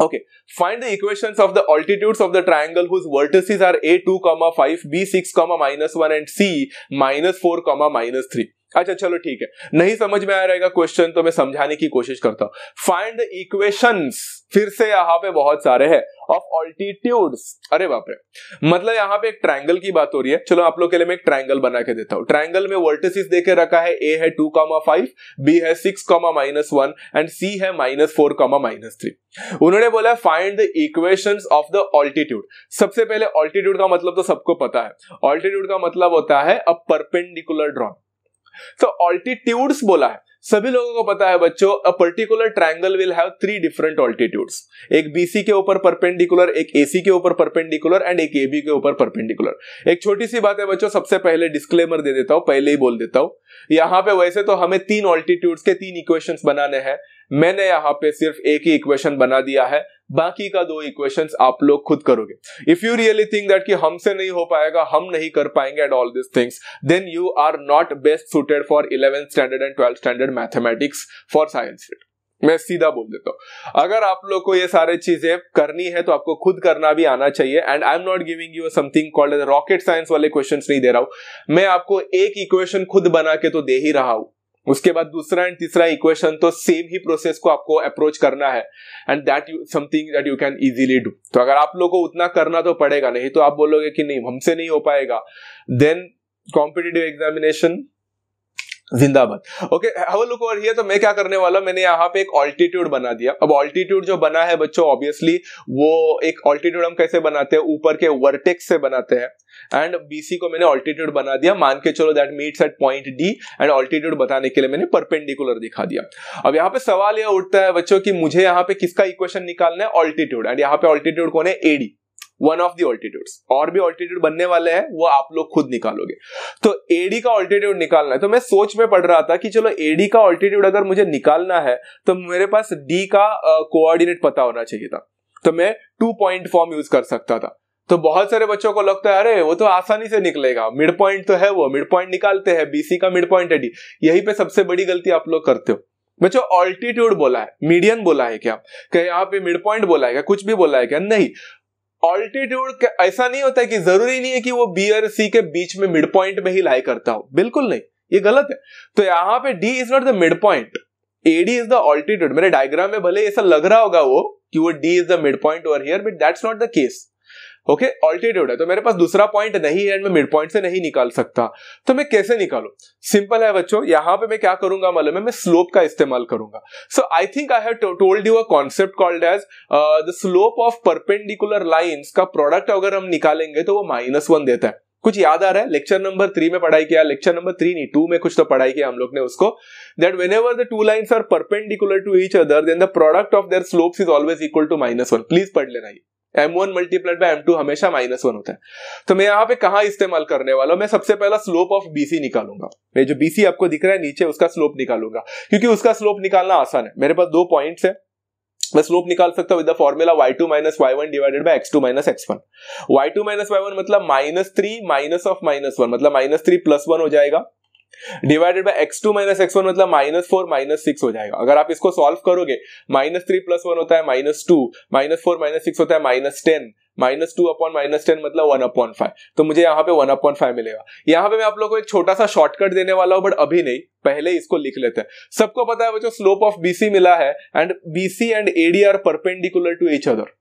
Okay, find the equations of the altitudes of the triangle whose vertices are a2, comma 5, b6, comma minus 1 and c minus 4, comma minus 3. अच्छा चलो ठीक है नहीं समझ में आ रहेगा क्वेश्चन तो मैं समझाने की कोशिश करता हूँ फाइंड द इक्वेशन फिर से यहाँ पे बहुत सारे हैं ऑफ ऑल्टीट्यूड अरे बाप रे मतलब यहाँ पे एक ट्राइंगल की बात हो रही है चलो आप लोग के लिए मैं एक ट्राइंगल बना के देता हूँ ट्राइंगल में वर्टिसेस देके रखा है ए है टू कॉमा फाइव बी है six comma minus one and C है minus four comma minus three उन्होंने बोला find the equation of the altitude सबसे पहले ऑल्टीट्यूड का मतलब तो सबको पता है ऑल्टीट्यूड का मतलब होता है अ परपेंडिकुलर ड्रॉन तो ऑल्टीट्यूड्स बोला है सभी लोगों को पता है बच्चों a particular triangle will have three different altitudes एक बीसी के ऊपर परपेंडिकुलर एक एसी के ऊपर परपेंडिकुलर एंड एक एबी के ऊपर परपेंडिकुलर एक छोटी सी बात है बच्चों सबसे पहले डिस्क्लेमर दे देता हूं पहले ही बोल देता हूं यहां पे वैसे तो हमें तीन ऑल्टीट्यूड्स के तीन इक्वेशंस बनाने हैं मैंने यहाँ पे सिर्फ एक ही इक्वेशन बना दिया है बाकी का दो इक्वेशंस आप लोग खुद करोगे if you really think that कि हमसे नहीं हो पाएगा हम नहीं कर पाएंगे at all this things then you are not best suited for eleventh standard and twelfth standard mathematics for science मैं सीधा बोल देता हूं अगर आप लोग को ये सारी चीजें करनी है तो आपको खुद करना भी आना चाहिए and I am not giving you something called rocket science वाले क्वेश्चन नहीं दे रहा हूं मैं आपको एक इक्वेशन खुद बना के तो दे ही रहा हूं उसके बाद दूसरा एंड तीसरा इक्वेशन तो सेम ही प्रोसेस को आपको अप्रोच करना है and that you something that you can easily do तो अगर आप लोग को उतना करना तो पड़ेगा नहीं तो आप बोलोगे कि नहीं हमसे नहीं हो पाएगा देन कॉम्पिटेटिव एग्जामिनेशन जिंदाबाद okay have look over here तो मैं क्या करने वाला मैंने यहाँ पे एक ऑल्टीट्यूड बना दिया अब ऑल्टीट्यूड जो बना है बच्चों ऑब्वियसली वो एक ऑल्टीट्यूड हम कैसे बनाते हैं ऊपर के वर्टेक्स से बनाते हैं एंड बीसी को मैंने ऑल्टीट्यूड बना दिया मान के चलो that meets at point D and altitude बताने के लिए मैंने परपेंडिकुलर दिखा दिया अब यहाँ पे सवाल यह उठता है बच्चों की मुझे यहाँ पे किसका इक्वेशन निकालना है ऑल्टीट्यूड एंड यहाँ पे ऑल्टीट्यूड कौन है AD one of the altitude और भी ऑल्टीट्यूड बनने वाले हैं वो आप लोग खुद निकालोगे तो एडी का ऑल्टीट्यूड निकालना है तो मैं सोच में पड़ रहा था कि चलो एडी का ऑल्टीट्यूड अगर मुझे निकालना है तो मेरे पास डी का कोऑर्डिनेट uh, पता होना चाहिए था तो मैं टू पॉइंट फॉर्म यूज कर सकता था तो बहुत सारे बच्चों को लगता है अरे वो तो आसानी से निकलेगा मिड पॉइंट तो है वो मिड पॉइंट निकालते हैं बीसी का मिड पॉइंट है डी यही पे सबसे बड़ी गलती आप लोग करते हो बच्चों ऑल्टीट्यूड बोला है मीडियन बोला है क्या क्या यहाँ पे मिड पॉइंट बोला है क्या कुछ भी बोला है क्या नहीं ऑल्टीट्यूड ऐसा नहीं होता है कि जरूरी नहीं है कि वो बी और सी के बीच में मिड पॉइंट में ही लाई करता हो बिल्कुल नहीं ये गलत है तो यहां पे D is not the mid point AD is the altitude मेरे डायग्राम में भले ऐसा लग रहा होगा वो कि वो D is the mid point और here but that's not the case okay okay? Altitude है तो मेरे पास दूसरा पॉइंट नहीं है एंड मैं मिड पॉइंट से नहीं निकाल सकता तो मैं कैसे निकालू सिंपल है बच्चों यहां पे मैं क्या करूंगा मालूम है मैं स्लोप का इस्तेमाल करूंगा so I think I have told you a concept called as the slope of perpendicular lines का प्रोडक्ट अगर हम निकालेंगे तो वो माइनस वन देता है कुछ याद आ रहा है लेक्चर नंबर थ्री में पढ़ाई किया लेक्चर नंबर थ्री नहीं टू में कुछ तो पढ़ाई किया हम लोग ने उसको that whenever the two lines are perpendicular to each other then the product of their slopes is always equal to minus one please पढ़ लेना ये m one multiplied by m two हमेशा माइनस वन होता है तो मैं यहाँ पे कहा इस्तेमाल करने वाला हूं मैं सबसे पहला स्लोप ऑफ बीसी निकालूंगा मैं जो बीसी आपको दिख रहा है नीचे उसका स्लोप निकालूंगा क्योंकि उसका स्लोप निकालना आसान है मेरे पास दो पॉइंट्स है मैं स्लोप निकाल सकता हूं with the formula y two minus y one divided by x two minus x one y two minus y one मतलब minus three minus of minus one मतलब माइनस थ्री प्लस वन हो जाएगा divided by x two minus x one मतलब minus four minus six हो जाएगा अगर आप इसको सॉल्व करोगे माइनस थ्री प्लस वन होता है minus two minus four minus six होता है minus ten minus two upon minus ten मतलब वन अपॉन फाइव तो मुझे यहाँ पे वन अपॉन फाइव मिलेगा यहाँ पे मैं आप लोग को एक छोटा सा शॉर्टकट देने वाला हूँ बट अभी नहीं पहले इसको लिख लेते हैं सबको पता है बच्चों स्लोप ऑफ बीसी मिला है and BC and AD are perpendicular to each other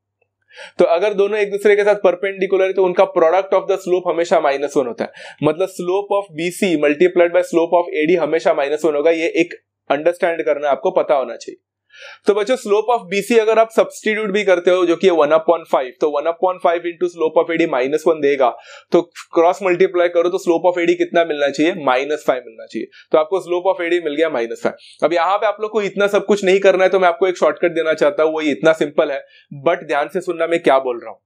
तो अगर दोनों एक दूसरे के साथ परपेंडिकुलर है तो उनका प्रोडक्ट ऑफ द स्लोप हमेशा माइनस वन होता है मतलब slope of BC multiplied by slope of AD हमेशा माइनस वन होगा ये एक अंडरस्टैंड करना आपको पता होना चाहिए तो बच्चों स्लोप ऑफ बीसी अगर आप सब्सटीट्यूट भी करते हो जो कि वन अपॉइंट फाइव तो one upon five into slope of AD minus one देगा तो क्रॉस मल्टीप्लाई करो तो स्लोप ऑफ एडी कितना मिलना चाहिए माइनस फाइव मिलना चाहिए तो आपको स्लोप ऑफ एडी मिल गया माइनस फाइव अब यहां पे आप लोग को इतना सब कुछ नहीं करना है तो मैं आपको एक शॉर्टकट देना चाहता हूं वही इतना सिंपल है बट ध्यान से सुनना मैं क्या बोल रहा हूं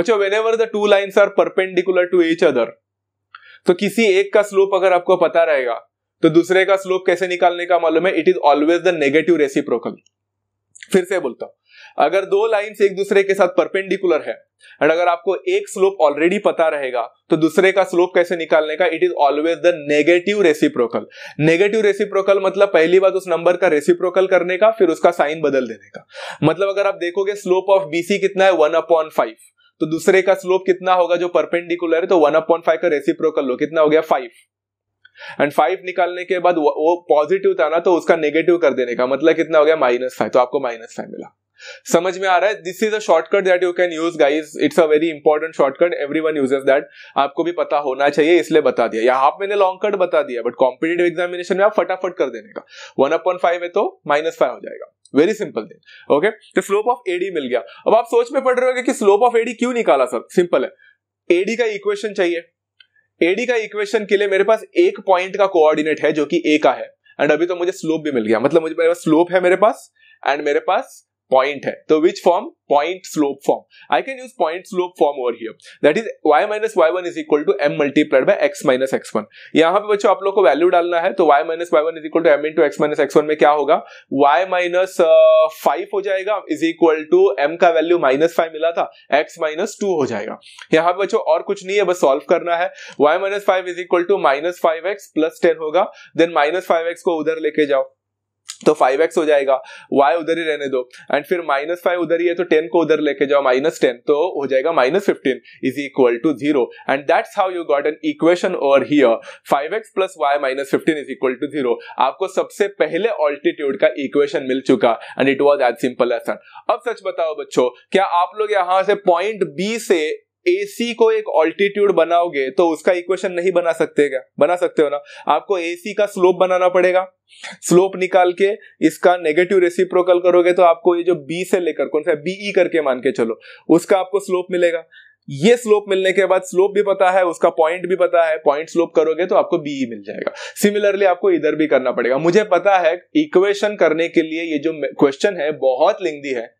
बच्चो whenever the two line are perpendicular to each other तो किसी एक का स्लोप अगर आपको पता रहेगा तो दूसरे का स्लोप कैसे निकालने का मालूम है it is always the negative reciprocal फिर से बोलता हूं अगर दो लाइंस एक दूसरे के साथ परपेंडिकुलर है और अगर आपको एक स्लोप ऑलरेडी पता रहेगा तो दूसरे का स्लोप कैसे निकालने का it is always the negative reciprocal negative reciprocal मतलब पहली बात उस नंबर का रेसिप्रोकल करने का फिर उसका साइन बदल देने का मतलब अगर आप देखोगे स्लोप ऑफ बीसी कितना है वन अपॉन फाइव तो दूसरे का स्लोप कितना होगा जो परपेंडिकुलर है तो वन अपॉइंट फाइव का रेसिप्रोकल लो कितना हो गया फाइव एंड फाइव निकालने के बाद वो पॉजिटिव था ना तो उसका नेगेटिव कर देने का मतलब कितना हो गया माइनस फाइव तो आपको माइनस फाइव मिला समझ में आ रहा है this is a shortcut that you can use guys it's a very important shortcut every one use that आपको भी पता होना चाहिए इसलिए बता दिया यहाँ मैंने लॉन्ग कट बता दिया बट कॉम्पिटेटिव एग्जामिनेशन में आप फटाफट कर देने का वन अपॉइंट फाइव है तो माइनस फाइव हो जाएगा वेरी सिंपल थिंग ओके तो स्लोप ऑफ एडी मिल गया अब आप सोच में पड़ रहे हो कि स्लोप ऑफ एडी क्यों निकाला सर सिंपल है एडी का इक्वेशन चाहिए एडी का इक्वेशन के लिए मेरे पास एक पॉइंट का कोऑर्डिनेट है जो कि ए का है एंड अभी तो मुझे स्लोप भी मिल गया मतलब मुझे मेरे पास स्लोप है मेरे पास एंड मेरे पास पॉइंट है तो which form point slope form I can use point slope form over here that is y minus y one is equal to m multiplied by x minus x one यहाँ पे बच्चों आप लोग को value डालना है तो y minus y one is equal to m into x minus x one में क्या होगा वाई माइनस फाइव हो जाएगा इज इक्वल टू एम का वैल्यू माइनस फाइव मिला था एक्स माइनस टू हो जाएगा यहाँ पे बच्चों और कुछ नहीं है बस सॉल्व करना है y minus five is equal to minus five x plus ten होगा देन माइनस फाइव एक्स को उधर लेके जाओ तो 5x हो जाएगा y उधर ही रहने दो एंड फिर माइनस फाइव उधर ही है तो 10 को उधर लेके जाओ माइनस टेन तो हो जाएगा minus fifteen is equal to zero and that's how you got an equation over here 5x x plus y minus fifteen is equal to zero आपको सबसे पहले ऑल्टीट्यूड का इक्वेशन मिल चुका and it was as simple as अब सच बताओ बच्चों क्या आप लोग यहां से पॉइंट बी से एसी को एक ऑल्टीट्यूड बनाओगे तो उसका इक्वेशन नहीं बना सकते क्या बना सकते हो ना आपको एसी का स्लोप बनाना पड़ेगा स्लोप निकाल के इसका नेगेटिव रेसिप्रोकल करोगे तो आपको ये जो बी से लेकर कौन सा बीई e करके मान के चलो उसका आपको स्लोप मिलेगा ये स्लोप मिलने के बाद स्लोप भी पता है उसका पॉइंट भी पता है पॉइंट स्लोप करोगे तो आपको बीई e मिल जाएगा सिमिलरली आपको इधर भी करना पड़ेगा मुझे पता है इक्वेशन करने के लिए ये जो क्वेश्चन है बहुत लिंगदी है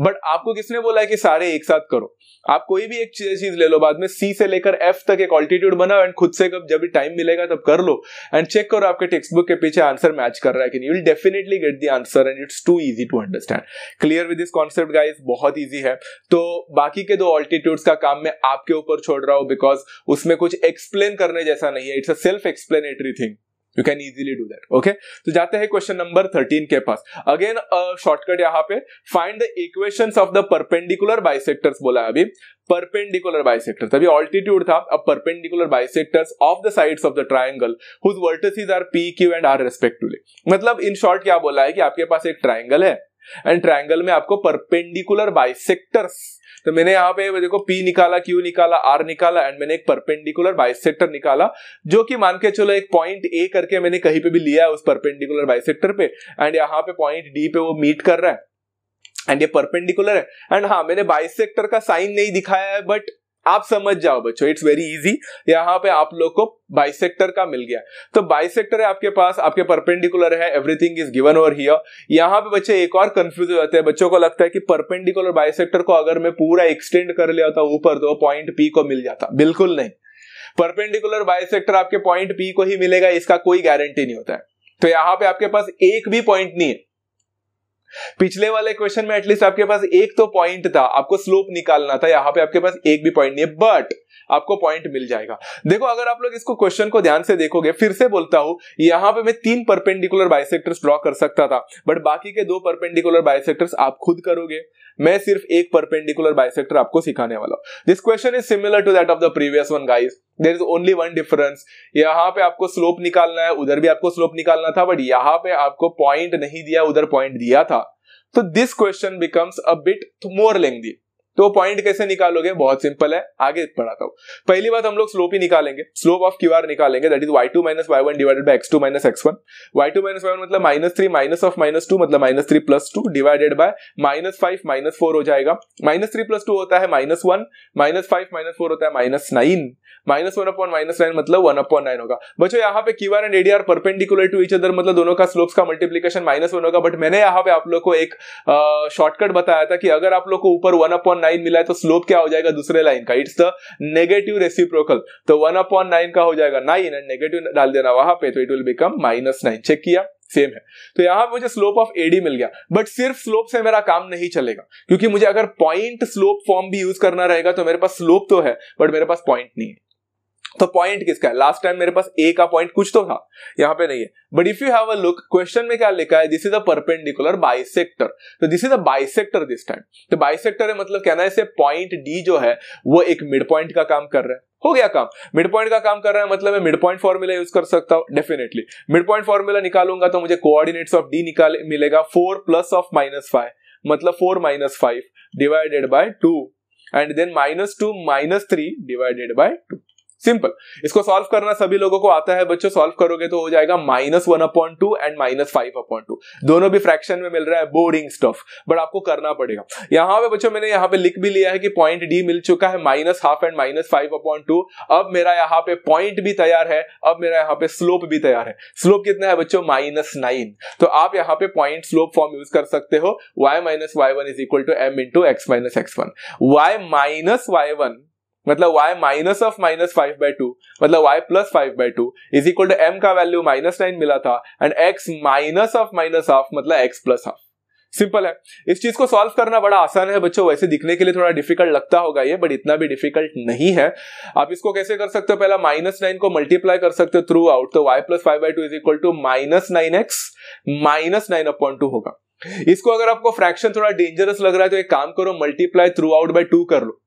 बट आपको किसने बोला है कि सारे एक साथ करो आप कोई भी एक चीज ले लो बाद में सी से लेकर एफ तक एक ऑल्टीट्यूड बनाओ एंड खुद से कब जब भी टाइम मिलेगा तब कर लो एंड चेक करो आपके टेक्स्ट बुक के पीछे आंसर मैच कर रहा है कि you will definitely get the answer and it's too easy to understand clear with this concept guys बहुत ईजी है तो बाकी के दो ऑल्टीट्यूड्स का काम मैं आपके ऊपर छोड़ रहा हूं बिकॉज उसमें कुछ एक्सप्लेन करने जैसा नहीं है it's a self explanatory thing you can easily do that okay तो जाते हैं क्वेश्चन नंबर थर्टीन के पास अगेन शॉर्टकट यहाँ पे find the equation of the perpendicular bisectors बोला है अभी परपेंडिकुलर बाइसेक्टर्स अभी ऑल्टीट्यूड था अब perpendicular bisectors of the sides of the triangle whose vertices are P Q and R respectively मतलब इन शॉर्ट क्या बोला है कि आपके पास एक ट्राइंगल है एंड ट्राइंगल में आपको परपेंडिकुलर बाइसेक्टर्स तो मैंने यहाँ पे देखो पी निकाला क्यू निकाला आर निकाला एंड मैंने एक परपेंडिकुलर बाइसेक्टर निकाला जो कि मान के चलो एक पॉइंट ए करके मैंने कहीं पे भी लिया है उस परपेंडिकुलर बाइसेक्टर पे एंड यहाँ पे पॉइंट डी पे वो मीट कर रहा है एंड ये परपेंडिकुलर है एंड हाँ मैंने बाइसेक्टर का साइन नहीं दिखाया है बट आप समझ जाओ बच्चों इट्स वेरी इजी यहाँ पे आप लोग को बाइसेक्टर का मिल गया तो बाइसेक्टर है आपके पास आपके परपेंडिकुलर है everything is given over here यहाँ पे बच्चे एक और कंफ्यूज हो जाते हैं बच्चों को लगता है कि परपेंडिकुलर बाइसेक्टर को अगर मैं पूरा एक्सटेंड कर लिया होता ऊपर तो पॉइंट पी को मिल जाता बिल्कुल नहीं परपेंडिकुलर बायोसेक्टर आपके पॉइंट पी को ही मिलेगा इसका कोई गारंटी नहीं होता है तो यहाँ पे आपके पास एक भी पॉइंट नहीं है पिछले वाले क्वेश्चन में एटलीस्ट आपके पास एक तो पॉइंट था आपको स्लोप निकालना था यहां पे आपके पास एक भी पॉइंट नहीं है बट आपको पॉइंट मिल जाएगा देखो अगर आप लोग इसको क्वेश्चन को ध्यान से देखोगे फिर से बोलता हूं यहां पे मैं तीन परपेंडिकुलर बाइसेक्टर्स ड्रॉ कर सकता था बट बाकी के दो परपेंडिकुलर बाइसेक्टर्स आप खुद करोगे मैं सिर्फ एक परपेंडिकुलर बाइसेक्टर आपको सिखाने वाला हूं this question is similar to that of the previous one guys there is only one difference यहां पे आपको स्लोप निकालना है उधर भी आपको स्लोप निकालना था बट यहां पे आपको पॉइंट नहीं दिया उधर पॉइंट दिया था तो this question becomes a bit more lengthy तो पॉइंट कैसे निकालोगे बहुत सिंपल है आगे पढ़ाता हूँ पहली बात हम लोग स्लोप ही निकालेंगे स्लोप ऑफ क्यू आर निकालेंगे that is y two minus y one divided by x two minus x one y two minus y one मतलब minus three minus of minus two मतलब minus three plus two divided by minus five minus four हो जाएगा minus three plus two होता है minus one minus five minus four होता है minus nine minus one upon minus nine मतलब one point nine होगा बच्चों यहाँ पे Q R and ADR perpendicular to each other मतलब दोनों का स्लोप्स का मल्टीप्लीकेशन माइनस वन होगा बट मैंने यहाँ पे आप लोग को एक शॉर्टकट बताया था कि अगर आप लोग को ऊपर वन अपॉइंट 9 मिला है तो स्लोप क्या हो जाएगा दूसरे लाइन का इट्स द नेगेटिव रेसिप्रोकल तो 1 अपॉन नाइन का हो जाएगा 9 एंड नेगेटिव डाल देना वहां पे तो it will become minus nine check किया सेम है तो यहां मुझे स्लोप ऑफ एडी मिल गया बट सिर्फ स्लोप से मेरा काम नहीं चलेगा क्योंकि मुझे अगर पॉइंट स्लोप फॉर्म भी यूज करना रहेगा तो मेरे पास स्लोप तो है बट मेरे पास पॉइंट नहीं है तो पॉइंट किसका है लास्ट टाइम मेरे पास ए का पॉइंट कुछ तो था यहाँ पे नहीं है but if you have a look question में क्या लिखा है this is a perpendicular bisector तो this is a bisector this time तो बाइसेक्टर है मतलब कहना है पॉइंट डी जो है वो एक मिड पॉइंट का काम कर रहा है हो गया काम मिड पॉइंट का काम कर रहा है मतलब मैं मिड पॉइंट फॉर्मूला यूज कर सकता हूं डेफिनेटली मिड पॉइंट फॉर्मूला निकालूंगा तो मुझे कोऑर्डिनेट्स ऑफ डी निकाल मिलेगा four plus of minus five मतलब four minus five divided by two and then minus two minus three divided by two simple इसको सॉल्व करना सभी लोगों को आता है बच्चों सॉल्व करोगे तो हो जाएगा minus one upon two and minus five upon two दोनों भी फ्रैक्शन में मिल रहा है बोरिंग स्टफ बट आपको करना पड़ेगा यहां पे बच्चों मैंने यहां पे लिख भी लिया है कि पॉइंट डी मिल चुका है minus half and minus five upon two अब मेरा यहाँ पे पॉइंट भी तैयार है अब मेरा यहाँ पे स्लोप भी तैयार है स्लोप कितना है बच्चों माइनस नाइन तो आप यहाँ पे पॉइंट स्लोप फॉर्म यूज कर सकते हो y minus y one is equal to m into x minus x one y minus y one मतलब y minus of minus five by two मतलब y plus five by two is equal to m का value minus nine मिला था and x minus of minus half मतलब x plus half simple है इस चीज को सॉल्व करना बड़ा आसान है बच्चों वैसे दिखने के लिए थोड़ा डिफिकल्ट लगता होगा ये बट इतना भी डिफिकल्ट नहीं है आप इसको कैसे कर सकते हो पहला माइनस नाइन को मल्टीप्लाई कर सकते हो थ्रू आउट तो y plus five by two is equal to minus nine x minus nine upon two होगा इसको अगर आपको फ्रैक्शन थोड़ा डेंजरस लग रहा है तो एक काम करो multiply throughout by two कर लो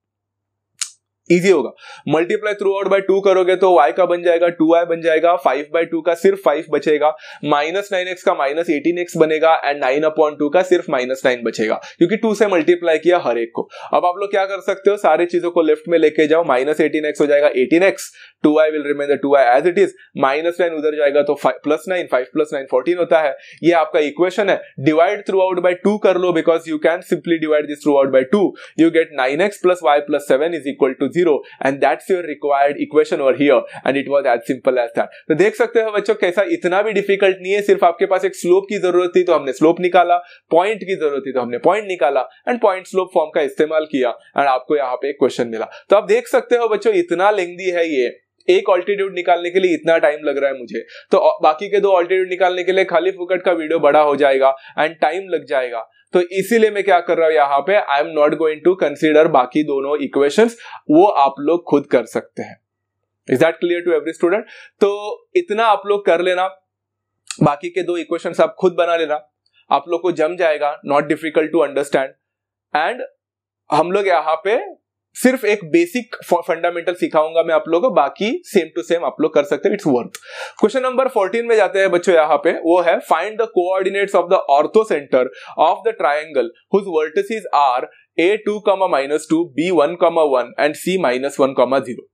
इजी होगा multiply throughout by two करोगे तो y का बन जाएगा टू आई बन जाएगा फाइव बाई टू का सिर्फ फाइव बचेगा माइनस नाइन एक्स का माइनस एटीन एक्स बनेगा एंड नाइन अपॉन टू का सिर्फ माइनस नाइन बचेगा क्योंकि टू से मल्टीप्लाई किया हर एक को अब आप लोग क्या कर सकते हो सारी चीजों को लेफ्ट में लेके जाओ माइनस एटीन एक्स हो जाएगा eighteen x two I will remain the two I as it is minus nine उधर जाएगा तो plus nine five plus nine fourteen होता है ये आपका इक्वेशन है divide throughout by two कर लो because you can simply divide this throughout by two you get nine x plus y plus seven is equal to zero and that's your required equation over here and it was as simple as that तो देख सकते हो बच्चों कैसा इतना भी difficult नहीं है सिर्फ आपके पास एक स्लोप की जरूरत थी तो हमने स्लोप निकाला पॉइंट की जरूरत थी तो हमने पॉइंट निकाला एंड पॉइंट स्लोप फॉर्म का इस्तेमाल किया एंड आपको यहाँ पे एक क्वेश्चन मिला तो आप देख सकते हो बच्चों इतना लेंदी है ये एक ऑल्टीट्यूड निकालने के लिए इतना टाइम लग रहा है मुझे तो बाकी के दो ऑल्टीट्यूड निकालने के लिए खाली फुकट का वीडियो बड़ा हो जाएगा एंड टाइम लग जाएगा तो इसीलिए मैं क्या कर रहा हूं यहां पे I am not going to consider बाकी दोनों इक्वेशन वो आप लोग खुद कर सकते हैं is that clear to every student तो इतना आप लोग कर लेना बाकी के दो इक्वेशन आप खुद बना लेना आप लोग को जम जाएगा not difficult to understand and हम लोग यहाँ पे सिर्फ एक बेसिक फंडामेंटल सिखाऊंगा मैं आप लोगों को बाकी सेम टू सेम आप लोग कर सकते हैं इट्स वर्थ क्वेश्चन नंबर 14 में जाते हैं बच्चों यहाँ पे वो है find the coordinates of the orthocentre of the triangle whose vertices are A two comma minus two B one comma one and C minus one comma zero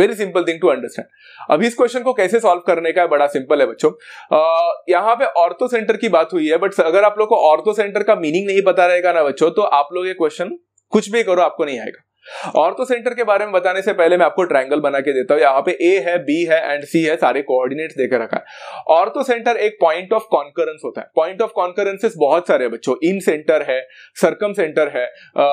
very simple thing to understand अब इस question को कैसे solve करने का है बड़ा simple है बच्चों यहाँ पे ऑर्थो सेंटर की बात हुई है बट अगर आप लोग को ऑर्थो सेंटर का मीनिंग नहीं पता रहेगा ना बच्चों तो आप लोग ये क्वेश्चन कुछ भी करो आपको नहीं आएगा और तो सेंटर के बारे में बताने से पहले मैं आपको ट्रायंगल बना के देता हूं यहां पे ए है बी है एंड सी है सारे कोऑर्डिनेट्स देकर रखा है और तो सेंटर एक पॉइंट ऑफ कॉन्करेंस होता है पॉइंट ऑफ कॉन्करेंसेस बहुत सारे बच्चों इन सेंटर है सर्कम सेंटर है आ,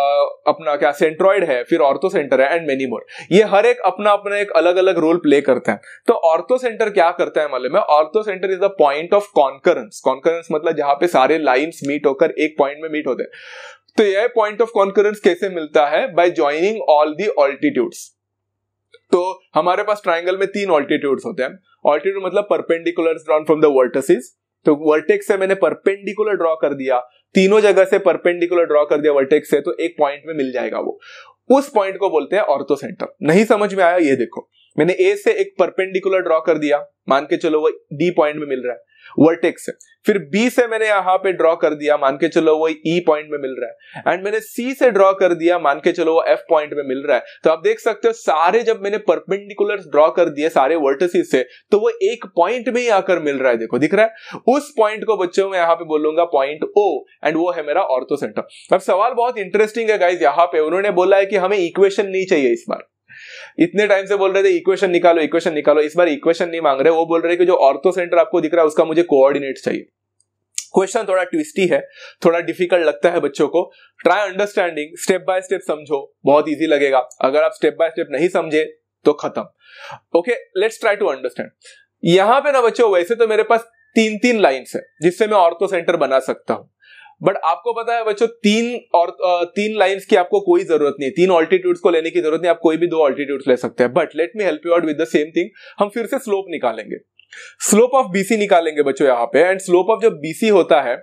अपना क्या सेंट्रॉइड है फिर ऑर्थो सेंटर है एंड मेनी मोर ये हर एक अपना अपना एक अलग अलग रोल प्ले करते हैं तो ऑर्थो सेंटर क्या करता है मालूम में orthocentre is the point of concurrence concurrence मतलब, मतलब जहां पे सारे लाइन्स मीट होकर एक पॉइंट में मीट होते हैं तो यह पॉइंट ऑफ कॉन्करेंस कैसे मिलता है by joining all the altitudes तो हमारे पास ट्राइंगल में तीन ऑल्टीट्यूड्स होते हैं ऑल्टीट्यूड मतलब perpendicular drawn from the vertices तो वर्टेक्स से मैंने परपेंडिकुलर ड्रॉ कर दिया तीनों जगह से परपेंडिकुलर ड्रॉ कर दिया वर्टेक्स से तो एक पॉइंट में मिल जाएगा वो उस पॉइंट को बोलते हैं ऑर्थो सेंटर नहीं समझ में आया ये देखो मैंने ए से एक परपेंडिकुलर ड्रॉ कर दिया मान के चलो वो डी पॉइंट में मिल रहा है वर्टेक्स है फिर बी से मैंने यहां पे ड्रॉ कर दिया मान के चलो वो ई e पॉइंट में मिल रहा है एंड मैंने सी से ड्रॉ कर दिया मान के चलो वो एफ पॉइंट में मिल रहा है तो आप देख सकते हो सारे जब मैंने परपेंडिकुलर ड्रॉ कर दिए सारे वर्टसिस से तो वो एक पॉइंट में ही आकर मिल रहा है देखो दिख रहा है उस पॉइंट को बच्चों में यहाँ पे बोलूंगा पॉइंट ओ एंड वो है मेरा ऑर्थोसेंटर अब सवाल बहुत इंटरेस्टिंग है गाइज यहाँ पे उन्होंने बोला है कि हमें इक्वेशन नहीं चाहिए इस बार इतने टाइम से बोल रहे थे इक्वेशन निकालो इक्वेशन निकालो इस बार इक्वेशन नहीं मांग रहे वो बोल रहे कि जो ऑर्थो सेंटर आपको दिख रहा है उसका मुझे कोऑर्डिनेट चाहिए क्वेश्चन थोड़ा ट्विस्टी है थोड़ा डिफिकल्ट लगता है बच्चों को try understanding step by step समझो बहुत ईजी लगेगा अगर आप स्टेप बाय स्टेप नहीं समझे तो खत्म okay let's try to understand यहां पे ना बच्चों वैसे तो मेरे पास तीन तीन लाइन है जिससे मैं ऑर्थो सेंटर बना सकता हूं बट आपको पता है बच्चों तीन और तीन लाइंस की आपको कोई जरूरत नहीं तीन ऑल्टीट्यूड्स को लेने की जरूरत नहीं आप कोई भी दो ऑल्टीट्यूड्स ले सकते हैं but let me help you out with the same thing हम फिर से स्लोप निकालेंगे स्लोप ऑफ बीसी निकालेंगे बच्चों यहाँ पे एंड स्लोप ऑफ जो बीसी होता है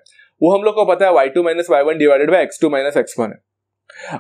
वो हम लोग को पता है y two minus y one divided by x two minus x one है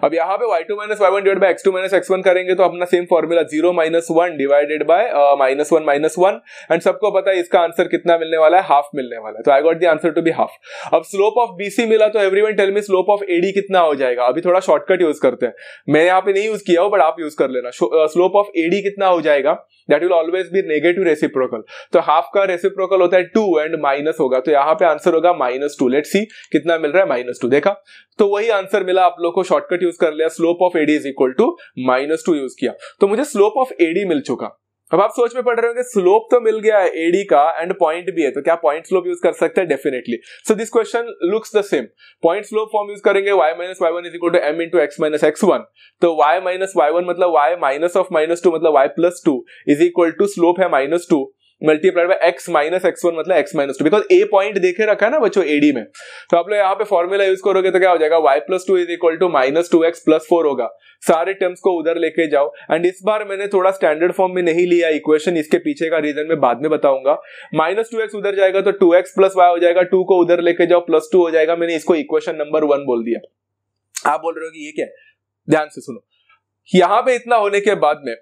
अब यहाँ पे y2 two minus y one divide by x two minus x one करेंगे तो अपना same formula zero minus one divided by minus one minus one and सबको पता है इसका आंसर कितना मिलने वाला है हाफ मिलने वाला है तो I got the answer to be half अब स्लोप ऑफ बीसी मिला तो everyone tell me slope of AD कितना हो जाएगा अभी थोड़ा शॉर्टकट यूज करते हैं मैं यहाँ पे नहीं यूज किया हूँ बट आप यूज कर लेना स्लोप ऑफ एडी कितना हो जाएगा that will always be negative reciprocal तो हाफ का रेसिप्रोकल होता है टू एंड माइनस होगा तो यहाँ पे आंसर होगा माइनस टू लेट सी कितना मिल रहा है माइनस टू देखा तो वही आंसर मिला आप लोग को शॉर्टकट यूज कर लिया slope of AD is equal to minus two use किया तो मुझे स्लोप ऑफ एडी मिल चुका अब आप सोच में पड़ रहे होंगे स्लोप तो मिल गया है एडी का एंड पॉइंट भी है तो क्या पॉइंट स्लोप यूज कर सकते हैं definitely so this question looks the same point slope form use करेंगे y minus y one is equal to m into x minus x one तो y माइनस वाई वन मतलब y minus of minus two मतलब y plus two is equal to slope है minus two multiplied by x minus x one मतलब x minus two because a point देखे रखा है ना बच्चों एडी में तो आप लोग यहाँ पे फॉर्मूला यूज करोगे तो क्या हो जाएगा y plus two is equal to minus two x plus four होगा सारे टर्म्स को उधर लेके जाओ एंड इस बार मैंने थोड़ा स्टैंडर्ड फॉर्म में नहीं लिया इक्वेशन इसके पीछे का रीजन मैं बाद में बताऊंगा माइनस टू एक्स उधर जाएगा तो टू एक्स प्लस वाई हो जाएगा टू को उधर लेके जाओ प्लस टू हो जाएगा मैंने इसको इक्वेशन नंबर वन बोल दिया आप बोल रहे हो कि ये क्या है ध्यान से सुनो यहां पे इतना होने के बाद में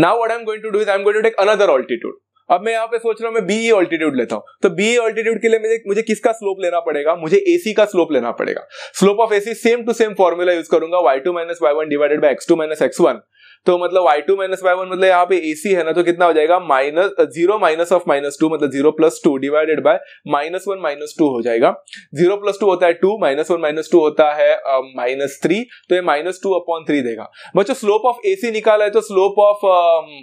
now what I am going to do is I am going to take another altitude अब मैं यहाँ पे सोच रहा हूँ मैं बीई ऑल्टीट्यूड e लेता हूँ तो बी ऑल्टीट्यूड e के लिए मुझे मुझे किसका स्लोप लेना पड़ेगा मुझे एसी का स्लोप लेना पड़ेगा slope of AC same to same formula use करूंगा y two minus y one divided by x two minus x one तो मतलब y two minus y one मतलब यहाँ पे एसी है ना तो कितना हो जाएगा minus zero minus of minus two मतलब zero plus two divided by minus one minus two हो जाएगा जीरो प्लस टू होता है two minus one minus two होता है माइनस uh, थ्री तो ये माइनस टू अपॉन थ्री देगा बच्चों स्लोप ऑफ एसी निकाला है तो slope of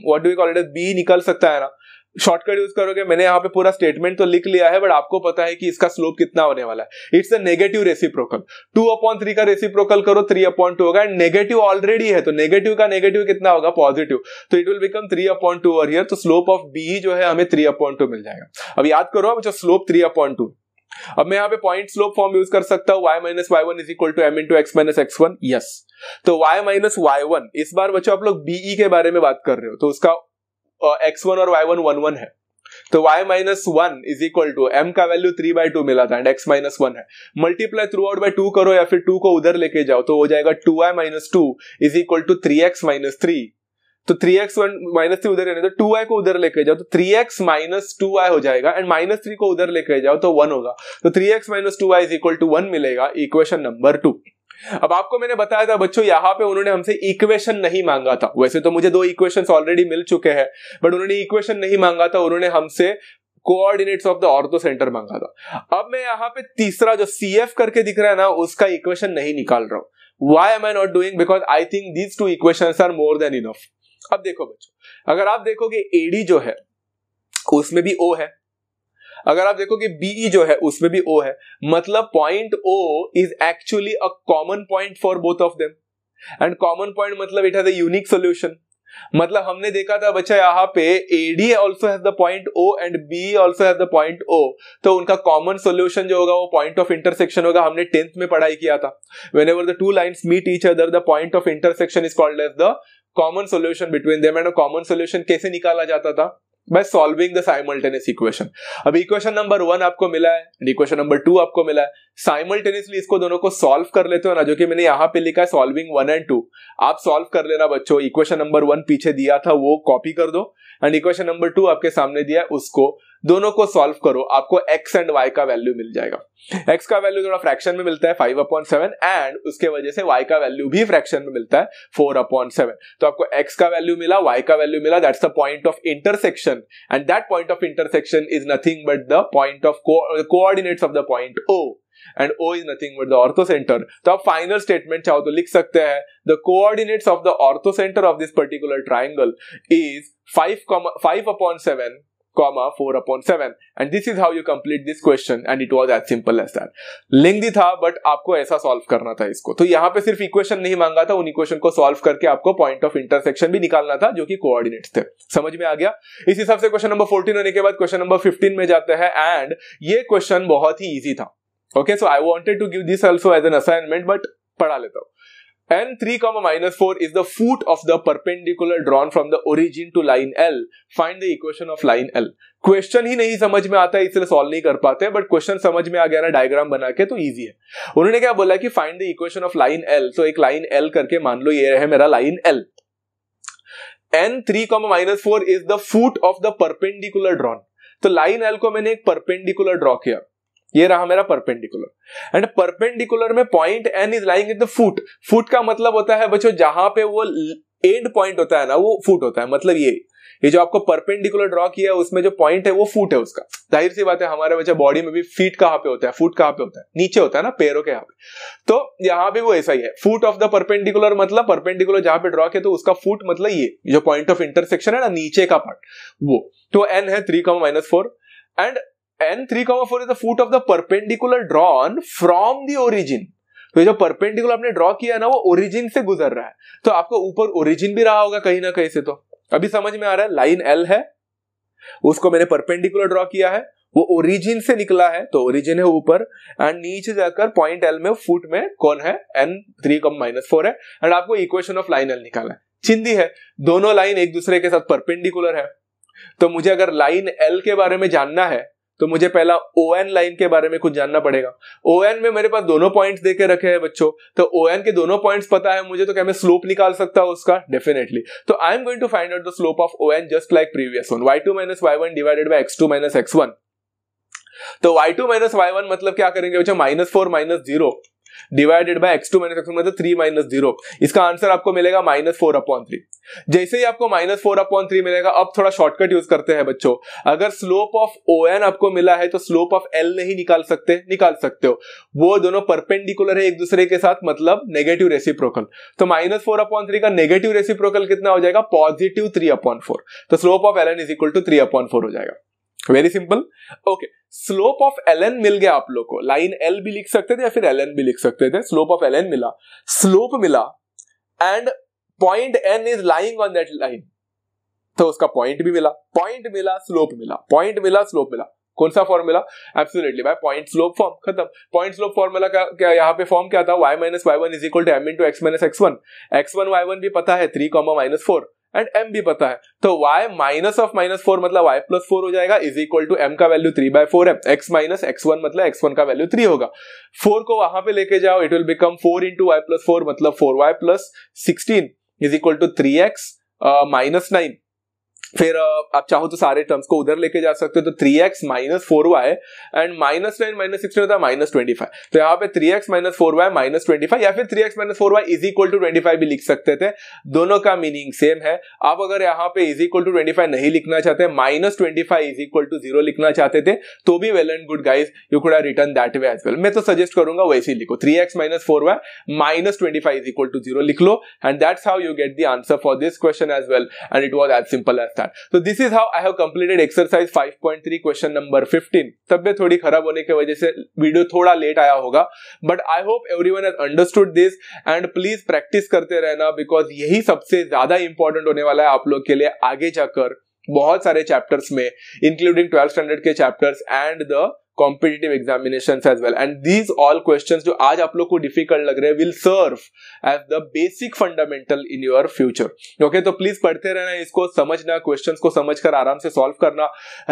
what do call it B निकल सकता है ना शॉर्टकट यूज करोगे मैंने यहाँ पे पूरा स्टेटमेंट तो लिख लिया है बट आपको पता है कि इसका स्लोप कितना होने वाला है it's a negative reciprocal two upon three का रेसिप्रोकल करो थ्री अपॉइंट टू होगा एंड नेगेटिव ऑलरेडी है तो नेगेटिव का नेगेटिव कितना होगा पॉजिटिव तो it will become three upon two और हियर तो स्लोप ऑफ बी जो है हमें थ्री अपॉइंट टू मिल जाएगा अब याद करो जो स्लोप थ्री अपॉइंट टू अब मैं यहाँ पे पॉइंट स्लोप फॉर्म यूज कर सकता हूँ y minus y one is equal to m into x minus x one yes तो वाई माइनस वाई वन इस बार बच्चों आप लोग बीई e के बारे में बात कर रहे हो तो उसका एक्स वन और वाई वन वन वन है तो y minus one is equal to m का वैल्यू थ्री बाई टू मिला था एंड x माइनस वन है multiply throughout by two करो या फिर टू को उधर लेके जाओ तो हो जाएगा two y minus two is equal to three x minus three तो three x one minus three उधर रहने तो टू आई को उधर लेके जाओ तो three x minus two y हो जाएगा एंड माइनस थ्री को उधर लेके जाओ तो वन होगा तो three x minus two y is equal to one मिलेगा इक्वेशन नंबर टू अब आपको मैंने बताया था बच्चों यहाँ पे उन्होंने हमसे इक्वेशन नहीं मांगा था वैसे तो मुझे दो इक्वेशन ऑलरेडी मिल चुके हैं बट उन्होंने इक्वेशन नहीं मांगा था उन्होंने हमसे coordinates of the orthocentre मांगा था अब मैं यहाँ पे तीसरा जो सी एफ करके दिख रहा है ना उसका इक्वेशन नहीं निकाल रहा हूं why am I not doing because I think these two equation are more than enough अब देखो बच्चों अगर आप देखोगे एडी जो है उसमें भी ओ है अगर आप देखो कि बीई e जो है उसमें भी ओ है मतलब point O is actually a common point for both of them and common point मतलब it has a unique solution मतलब हमने देखा था बच्चा यहाँ पे AD also has the point O and B also has the point O तो उनका कॉमन सोल्यूशन जो होगा वो पॉइंट ऑफ इंटरसेक्शन होगा हमने टेंथ में पढ़ाई किया था whenever the two line meet each other the point of intersection is called as the common solution between them and common solution कैसे निकाला जाता था by solving the simultaneous equation अब इक्वेशन नंबर वन आपको मिला है equation number to आपको मिला है साइमल्टेनियसली इसको दोनों को सॉल्व कर लेते हो ना जो कि मैंने यहां पे लिखा है सॉल्विंग वन एंड टू आप सॉल्व कर लेना बच्चों इक्वेशन नंबर वन पीछे दिया था वो कॉपी कर दो एंड इक्वेशन नंबर टू आपके सामने दिया उसको दोनों को सॉल्व करो आपको एक्स एंड वाई का वैल्यू मिल जाएगा एक्स का वैल्यू थोड़ा फ्रैक्शन में मिलता है फाइव अपॉइंट सेवन एंड उसके वजह से वाई का वैल्यू भी फ्रैक्शन में मिलता है फोर अपॉइंट सेवन तो आपको एक्स का वैल्यू मिला वाई का वैल्यू मिला that's the point of intersection and that point of intersection is nothing but the point of coordinates of the point O and O is nothing but the orthocentre तो आप final statement चाहो तो लिख सकते हैं the coordinates of the orthocentre of this particular triangle is five five upon seven comma 4 upon 7 and this is how you complete this question and it was as simple as that lengthy tha but aapko aisa solve karna tha isko to yahan pe sirf equation nahi manga tha un equation ko solve karke aapko point of intersection bhi nikalna tha jo ki coordinates the samajh mein aa gaya is hisab se question number 14 hone ke baad question number 15 mein jaate hain and ye question bahut hi easy tha okay so I wanted to give this also as an assignment but padha leta hu and 3 comma minus 4 is the foot of the perpendicular drawn from the origin to line L. Find the equation of line L. Question ही नहीं समझ में आता है इसलिए solve नहीं कर पाते बट क्वेश्चन समझ में आ गया ना डायग्राम बना के तो इजी है उन्होंने क्या बोला कि find the equation of line L तो एक लाइन एल करके मान लो ये है मेरा line L N three comma minus four is the foot of the perpendicular drawn तो लाइन एल को मैंने एक परपेंडिकुलर ड्रॉ किया ये रहा मेरा परपेंडिकुलर एंड परपेंडिकुलर में point N is lying in the foot foot का मतलब होता है बच्चों जहां पे वो एंड पॉइंट होता है ना वो फुट होता है मतलब ये ये जो आपको परपेंडिकुलर ड्रॉ किया है उसमें जो पॉइंट है वो फुट है उसका जाहिर सी बात है हमारे बच्चे बॉडी में भी फीट कहाँ पे होता है फुट कहाँ पे होता है नीचे होता है ना पैरों के यहाँ पे तो यहाँ भी वो ऐसा ही है फुट ऑफ द परपेंडिकुलर मतलब परपेंडिकुलर जहां पे ड्रॉ किया तो उसका फुट मतलब ये जो पॉइंट ऑफ इंटरसेक्शन है ना नीचे का पार्ट वो तो एन है three comma minus four and N three comma four is the foot of the perpendicular drawn from the origin तो जो परपेंडिकुलर आपने ड्रॉ किया ना वो ओरिजिन से गुजर रहा है तो आपको ऊपर ओरिजिन भी रहा होगा कहीं ना कहीं से तो अभी समझ में आ रहा है लाइन एल है उसको मैंने परपेंडिकुलर ड्रॉ किया है वो ओरिजिन से निकला है तो ओरिजिन है ऊपर एंड नीचे जाकर पॉइंट एल में फुट में कौन है N three comma minus four है एंड आपको इक्वेशन ऑफ लाइन एल निकाला है चिंदी है दोनों लाइन एक दूसरे के साथ परपेंडिकुलर है तो मुझे अगर लाइन एल के बारे में जानना है तो मुझे पहला ओ एन लाइन के बारे में कुछ जानना पड़ेगा ओ एन में मेरे पास दोनों पॉइंट्स देके रखे हैं बच्चों तो ओ एन के दोनों पॉइंट्स पता है मुझे तो क्या मैं स्लोप निकाल सकता हूं उसका डेफिनेटली तो I am going to find out the slope of O N just like previous one y two minus y one divided by x two minus x one तो y2 two minus y one मतलब क्या करेंगे बच्चों minus four minus zero divided by x two minus x मतलब three minus zero इसका answer आपको मिलेगा minus four upon three जैसे ही आपको माइनस फोर अपॉन थ्री मिलेगा अब थोड़ा शॉर्टकट यूज करते हैं बच्चों अगर स्लोप ऑफ ओ एन आपको मिला है तो स्लोप ऑफ एल नहीं निकाल सकते निकाल सकते हो वो दोनों परपेंडिकुलर है एक दूसरे के साथ मतलब नेगेटिव रेसिप्रोकल तो माइनस फोर अपॉन थ्री का नेगेटिव रेसिप्रोकल कितना हो जाएगा पॉजिटिव थ्री अपॉन फोर तो slope of L N is equal to three upon four हो जाएगा very simple okay slope of L N मिल गया आप लोग को लाइन एल भी लिख सकते थे या फिर एल एन भी लिख सकते थे स्लोप ऑफ एल एन मिला स्लोप मिला and point N is lying on that line तो उसका पॉइंट भी मिला पॉइंट मिला स्लोप मिला पॉइंट मिला स्लोप मिला कौन सा फॉर्मूला एब्सोल्युटली भाई पॉइंट स्लोप फॉर्म खत्म पॉइंट स्लोप फॉर्मूला का क्या यहाँ पे फॉर्म क्या था y minus y one is equal to m into x minus x one x one y one भी पता है three comma minus four and m भी पता है तो y minus of minus four मतलब वाई प्लस फोर हो जाएगा इज इक्वल टू एम का वैल्यू थ्री बाय फोर है एक्स माइनस एक्स वन मतलब एक्स वन का वैल्यू थ्री होगा फोर को वहां पे लेके जाओ it will become four into y plus four मतलब four y plus sixteen is equal to three x minus nine फिर आप चाहो तो सारे टर्म्स को उधर लेके जा सकते हो तो three x minus four y and minus nine minus six होता है माइनस ट्वेंटी फाइव तो यहाँ पे three x minus four y minus twenty five या फिर three x minus four y is equal to twenty five भी लिख सकते थे दोनों का मीनिंग सेम है आप अगर यहाँ पे is equal to twenty five नहीं लिखना चाहते minus twenty five is equal to zero लिखना चाहते थे तो भी well and good guys you could return that way as well मैं तो सजेस्ट करूंगा वैसे ही लिखो three x minus four y minus twenty five is equal to zero लिख लो and that's how you get the answer for this question as well and it was as simple as start तो this is how I have completed exercise 5.3 question number 15 तबियत थोड़ी खराब होने की वजह से वीडियो थोड़ा लेट आया होगा but I hope everyone has understood this and please practice करते रहना बिकॉज यही सबसे ज्यादा इंपॉर्टेंट होने वाला है आप लोग के लिए आगे जाकर बहुत सारे चैप्टर्स में इंक्लूडिंग ट्वेल्थ स्टैंडर्ड के chapters and the competitive examination as well and these all question जो आज आप लोग को डिफिकल्ट लग रहे हैं will serve as the basic fundamental in your future okay तो प्लीज पढ़ते रहना इसको समझना क्वेश्चन को समझ कर आराम से सॉल्व करना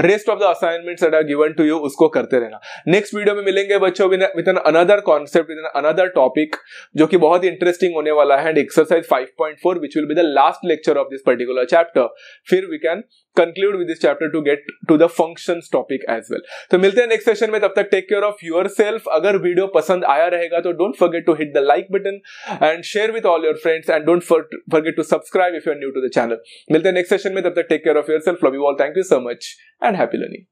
rest of the assignment are given to you उसको करते रहना नेक्स्ट वीडियो में मिलेंगे बच्चों with an another concept with an another topic जो कि बहुत इंटरेस्टिंग होने वाला है and exercise five point four which will be the last lecture of this particular chapter फिर we can conclude with this chapter to get to the functions topic as well. So, milte hain next session mein. Tab take care of yourself. Agar video pasand aaya rahega, don't forget to hit the like button and share with all your friends. And don't forget to subscribe if you are new to the channel. Milte hain next session mein. Tab take care of yourself. Love you all. Thank you so much and happy learning.